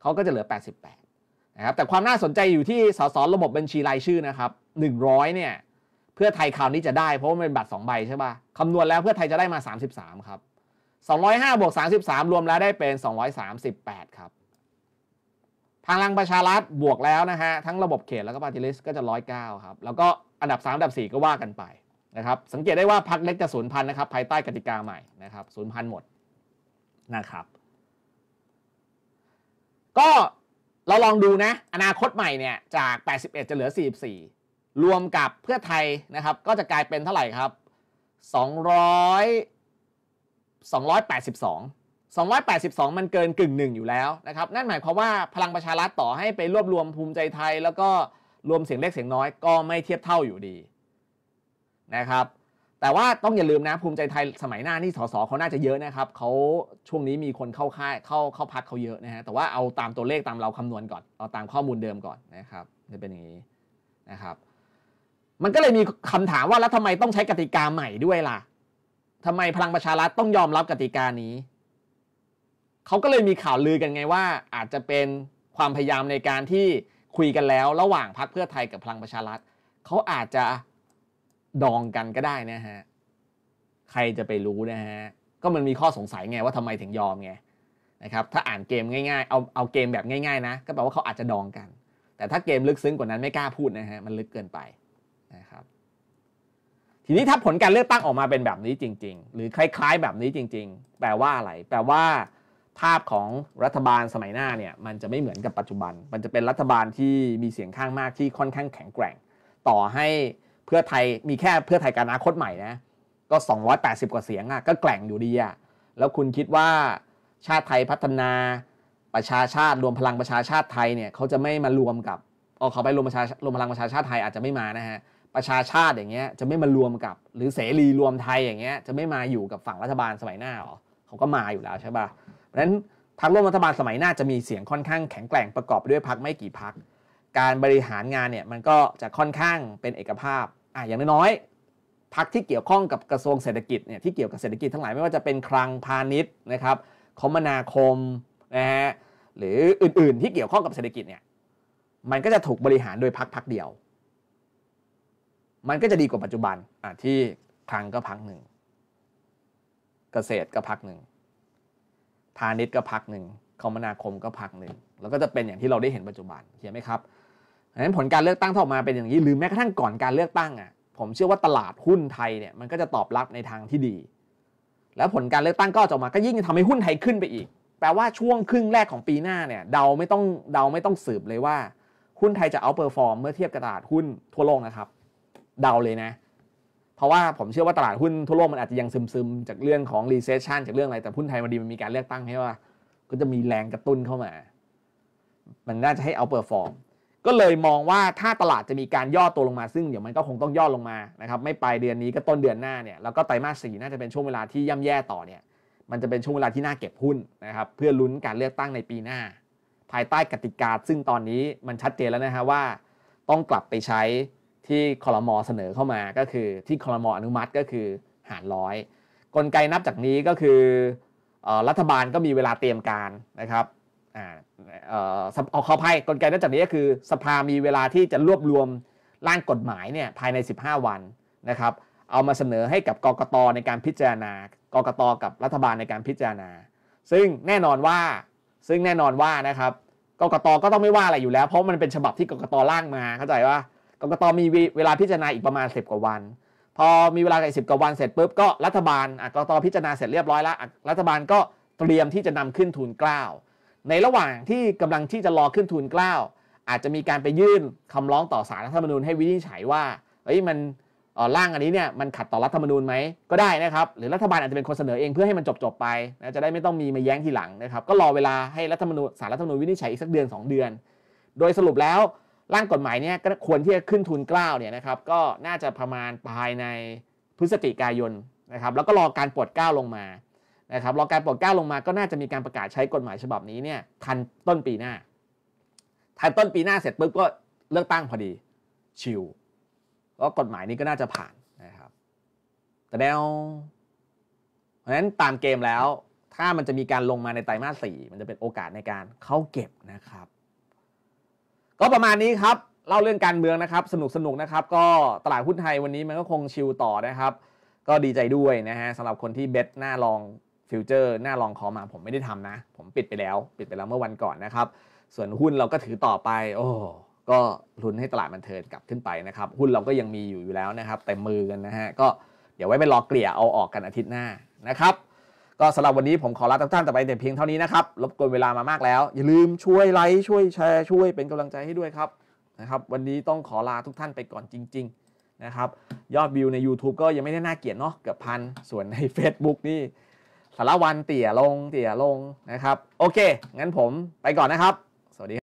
เขาก็จะเหลือ 88 นะครับ แต่ความน่าสนใจอยู่ที่สสระบบบัญชีรายชื่อนะครับ 100 เนี่ย เพื่อไทยคราวนี้จะได้เพราะมันเป็นบัตร 2 ใบใช่ป่ะคำนวณแล้วเพื่อไทยจะได้มา 33 ครับ 205 บวก 33 รวมแล้วได้เป็น 238 ครับทางลังประชารัฐบวกแล้วนะฮะทั้งระบบเขตแล้วก็ปาร์ติลิสก็จะ 109 ครับแล้วก็อันดับ3อันดับ 4 ก็ว่ากันไปนะครับสังเกตได้ว่าพักเล็กจะสูญพันธุ์นะครับภายใต้กติกาใหม่นะครับสูญพันธุ์หมดนะครับก็เราลองดูนะ อนาคตใหม่เนี่ยจาก 81 จะเหลือ 44 รวมกับเพื่อไทยนะครับก็จะกลายเป็นเท่าไหร่ครับ 200 282 282 มันเกินกึ่งหนึ่งอยู่แล้วนะครับนั่นหมายความว่าพลังประชารัฐต่อให้ไปรวบรวมภูมิใจไทย แล้วก็รวมเสียงเล็กเสียงน้อยก็ไม่เทียบเท่าอยู่ดีนะครับ แต่ว่าต้องอย่าลืมนะภูมิใจไทยสมัยหน้านี่สสเขาน่าจะเยอะนะครับเขาช่วงนี้มีคนเข้าค่าย เข้าเข้าพักเขาเยอะนะฮะแต่ว่าเอาตามตัวเลขตามเราคำนวณก่อน เอาตามข้อมูลเดิมก่อนนะครับจะเป็นอย่างนี้นะครับมันก็เลยมีคำถามว่าแล้วทำไมต้องใช้กติกาใหม่ด้วยล่ะ ทำไมพลังประชารัฐต้องยอมรับกติกานี้ เขาก็เลยมีข่าวลือกันไงว่า อาจจะเป็นความพยายามในการที่คุยกันแล้ว ระหว่างพักเพื่อไทยกับพลังประชารัฐเขาอาจจะดองกันก็ได้นะฮะใครจะไปรู้นะฮะก็มันมีข้อสงสัยไงว่าทำไมถึงยอมไงนะครับถ้าอ่านเกมง่ายๆ เอาเอาเกมแบบง่ายๆนะก็แปลว่าเขาอาจจะดองกัน แต่ถ้าเกมลึกซึ้งกว่านั้นไม่กล้าพูดนะฮะมันลึกเกินไปนะครับทีนี้ถ้าผลการเลือกตั้งออกมาเป็นแบบนี้จริง ๆ หรือคล้ายๆแบบนี้จริงๆ แปลว่าอะไร แปลว่าภาพของรัฐบาลสมัยหน้าเนี่ยมันจะไม่เหมือนกับปัจจุบัน มันจะเป็นรัฐบาลที่มีเสียงข้างมากที่ค่อนข้างแข็งแกร่ง ต่อให้เพื่อไทยมีแค่เพื่อไทยการอนาคตใหม่นะก็ 280 กว่าเสียงอะก็แกล่งอยู่ดีอะแล้วคุณคิดว่าชาติไทยพัฒนา ประชาชาติรวมพลังประชาชาติไทยเนี่ยเขาจะไม่มารวมกับเอาเขาไปรวมประชารวมพลังประชาชาติไทยอาจจะไม่มานะฮะประชาชาติอย่างเงี้ยจะไม่มารวมกับ หรือเสรีรวมไทยอย่างเงี้ยจะไม่มาอยู่กับฝั่งรัฐบาลสมัยหน้าหรอเขาก็มาอยู่แล้วใช่ปะ่ะเพราะฉะนั้นพรรคร่วมรัฐบาลสมัยหน้าจะมีเสียงค่อนข้างแข็งแกร่งประกอบด้วยพรรคไม่กี่พรรคการบริหารงานเนี่ยมันก็จะค่อนข้างเป็นเอกภาพอ่ะอย่างน้อยๆพักที่เกี่ยวข้องกับกระทรวงเศรษฐกิจเนี่ยที่เกี่ยวกับเศรษฐกิจทั้งหลายไม่ว่าจะเป็นคลังพาณิชย์นะครับคมนาคมนะฮะหรืออื่น ๆที่เกี่ยวข้องกับเศรษฐกิจเนี่ยมันก็จะถูกบริหารโดยพักพักเดียวมันก็จะดีกว่าปัจจุบันอ่ะที่คลังก็พักหนึ่งเกษตรก็พักหนึ่งพาณิชย์ก็พักหนึ่งคมนาคมก็พักหนึ่งแล้วก็จะเป็นอย่างที่เราได้เห็นปัจจุบันเห็นไหมครับดังนั้นผลการเลือกตั้งทออกมาเป็นอย่างนี้หรือแม้กระทั่งก่อนการเลือกตั้งอ่ะผมเชื่อว่าตลาดหุ้นไทยเนี่ยมันก็จะตอบรับในทางที่ดี แล้วผลการเลือกตั้งก็จะออกมาก็ยิ่งทำให้หุ้นไทยขึ้นไปอีกแปลว่าช่วงครึ่งแรกของปีหน้าเนี่ยเดาไม่ต้องเดาไม่ต้องสืบเลยว่าหุ้นไทยจะเอาเปอร์ฟอร์มเมื่อเทียบกับตลาดหุ้นทั่วโลกนะครับเดาเลยนะ เพราะว่าผมเชื่อว่าตลาดหุ้นทั่วโลกมันอาจจะยังซึมซึมจากเรื่องของรีเซชชันจากเรื่องอะไรแต่หุ้นไทยมันดีมันมีการเลือกตั้งให้ว่าก็จะมีแรงกระตุ้นเข้ามา มันน่าจะให้เอาเปอร์ฟอร์มก็เลยมองว่าถ้าตลาดจะมีการย่อตัวลงมาซึ่ง เดี๋ยวมันก็คงต้องย่อลงมานะครับ ไม่ปลายเดือนนี้ก็ต้นเดือนหน้าเนี่ยแล้วก็ไตรมาสสี่น่าจะเป็นช่วงเวลาที่ย่ำแย่ต่อเนี่ย มันจะเป็นช่วงเวลาที่น่าเก็บหุ้นนะครับ เพื่อลุ้นการเลือกตั้งในปีหน้า ภายใต้กติกาซึ่งตอนนี้มันชัดเจนแล้วนะฮะว่าต้องกลับไปใช้ที่คอรมอเสนอเข้ามาก็คือที่คอรมออนุมัติก็คือหารร้อยกลไกนับจากนี้ก็คือรัฐบาลก็มีเวลาเตรียมการนะครับอาเอ่อขออภัยกลไกนอกจากนี้ก็คือสภามีเวลาที่จะรวบรวมร่างกฎหมายเนี่ยภายใน 15 วันนะครับเอามาเสนอให้กับกกตในการพิจารณากกตกับรัฐบาลในการพิจารณา ซึ่งแน่นอนว่าซึ่งแน่นอนว่านะครับกกตก็ต้องไม่ว่าอะไรอยู่แล้ว เพราะมันเป็นฉบับที่กกตร่างมาเข้าใจว่ากกตมีเวลาพิจารณาอีกประมาณ 10 กว่าวัน พอมีเวลาอีกสิบกว่าวัน เสร็จปุ๊บก็รัฐบาลกกตพิจารณาเสร็จเรียบร้อยแล้วรัฐบาลก็เตรียมที่จะนำขึ้นทุนกล้าวในระหว่างที่กำลังที่จะรอขึ้นทุนกล้าวอาจจะมีการไปยื่นคำร้องต่อสารรัฐธรรมนูญให้วินิจฉัยว่าเอ้ยมันร่างอันนี้เนี่ยมันขัดต่อรัฐธรรมนูญไหมก็ได้นะครับหรือรัฐบาลอาจจะเป็นคนเสนอเองเพื่อให้มันจบจบไปนะจะได้ไม่ต้องมีมาแย้งทีหลังนะครับก็รอเวลาให้รัฐธรรมนูญสารรัฐธรรมนูญวินิจฉัยอีกสักเดือน2เดือน โดยสรุปแล้วร่างกฎหมายเนี่ยก็ควรที่จะขึ้นทุนกล้าวเนี่ยนะครับก็น่าจะประมาณภายในพฤศจิกายนนะครับแล้วก็รอการปลดกล้าวลงมานะครับรอการปลดกล้าลงมาก็น่าจะมีการประกาศใช้กฎหมายฉบับนี้เนี่ยทันต้นปีหน้า ทันต้นปีหน้าเสร็จปุ๊บก็เลือกตั้งพอดี ชิวก็กฎหมายนี้ก็น่าจะผ่านนะครับ แต่แนวเพราะฉะนั้นตามเกมแล้วถ้ามันจะมีการลงมาในไตรมาสสี่มันจะเป็นโอกาสในการเข้าเก็บนะครับ ก็ประมาณนี้ครับเล่าเรื่องการเมืองนะครับ สนุกสนุกนะครับ ก็ตลาดหุ้นไทยวันนี้มันก็คงชิวต่อนะครับ ก็ดีใจด้วยนะฮะสำหรับคนที่เบสหน้าลองฟิวเจอร์หน้าลองคอมาผมไม่ได้ทำนะ ผมปิดไปแล้ว ปิดไปแล้วเมื่อวันก่อนนะครับส่วนหุ้นเราก็ถือต่อไป โอ้ก็ลุ้นให้ตลาดมันเทินกลับขึ้นไปนะครับหุ้นเราก็ยังมีอยู่อยู่แล้วนะครับแต่มือกันนะฮะก็เดี๋ยวไว้ไปรอเกลี่ยเอาออกกันอาทิตย์หน้านะครับก็สำหรับวันนี้ผมขอลาทุกท่านแต่ไปแต่เพียงเท่านี้นะครับรบกวนเวลามามากแล้ว อย่าลืมช่วยไลค์ช่วยแชร์ช่วยเป็นกำลังใจให้ด้วยครับนะครับ วันนี้ต้องขอลาทุกท่านไปก่อนจริงๆนะครับยอดวิวใน YouTube ก็ยังไม่ได้น่าเกียดเนาะเกือบพันส่วนใน Facebook นี่สารวันเตี่ยลงเตี่ยลงนะครับ โอเค งั้นผมไปก่อนนะครับ สวัสดี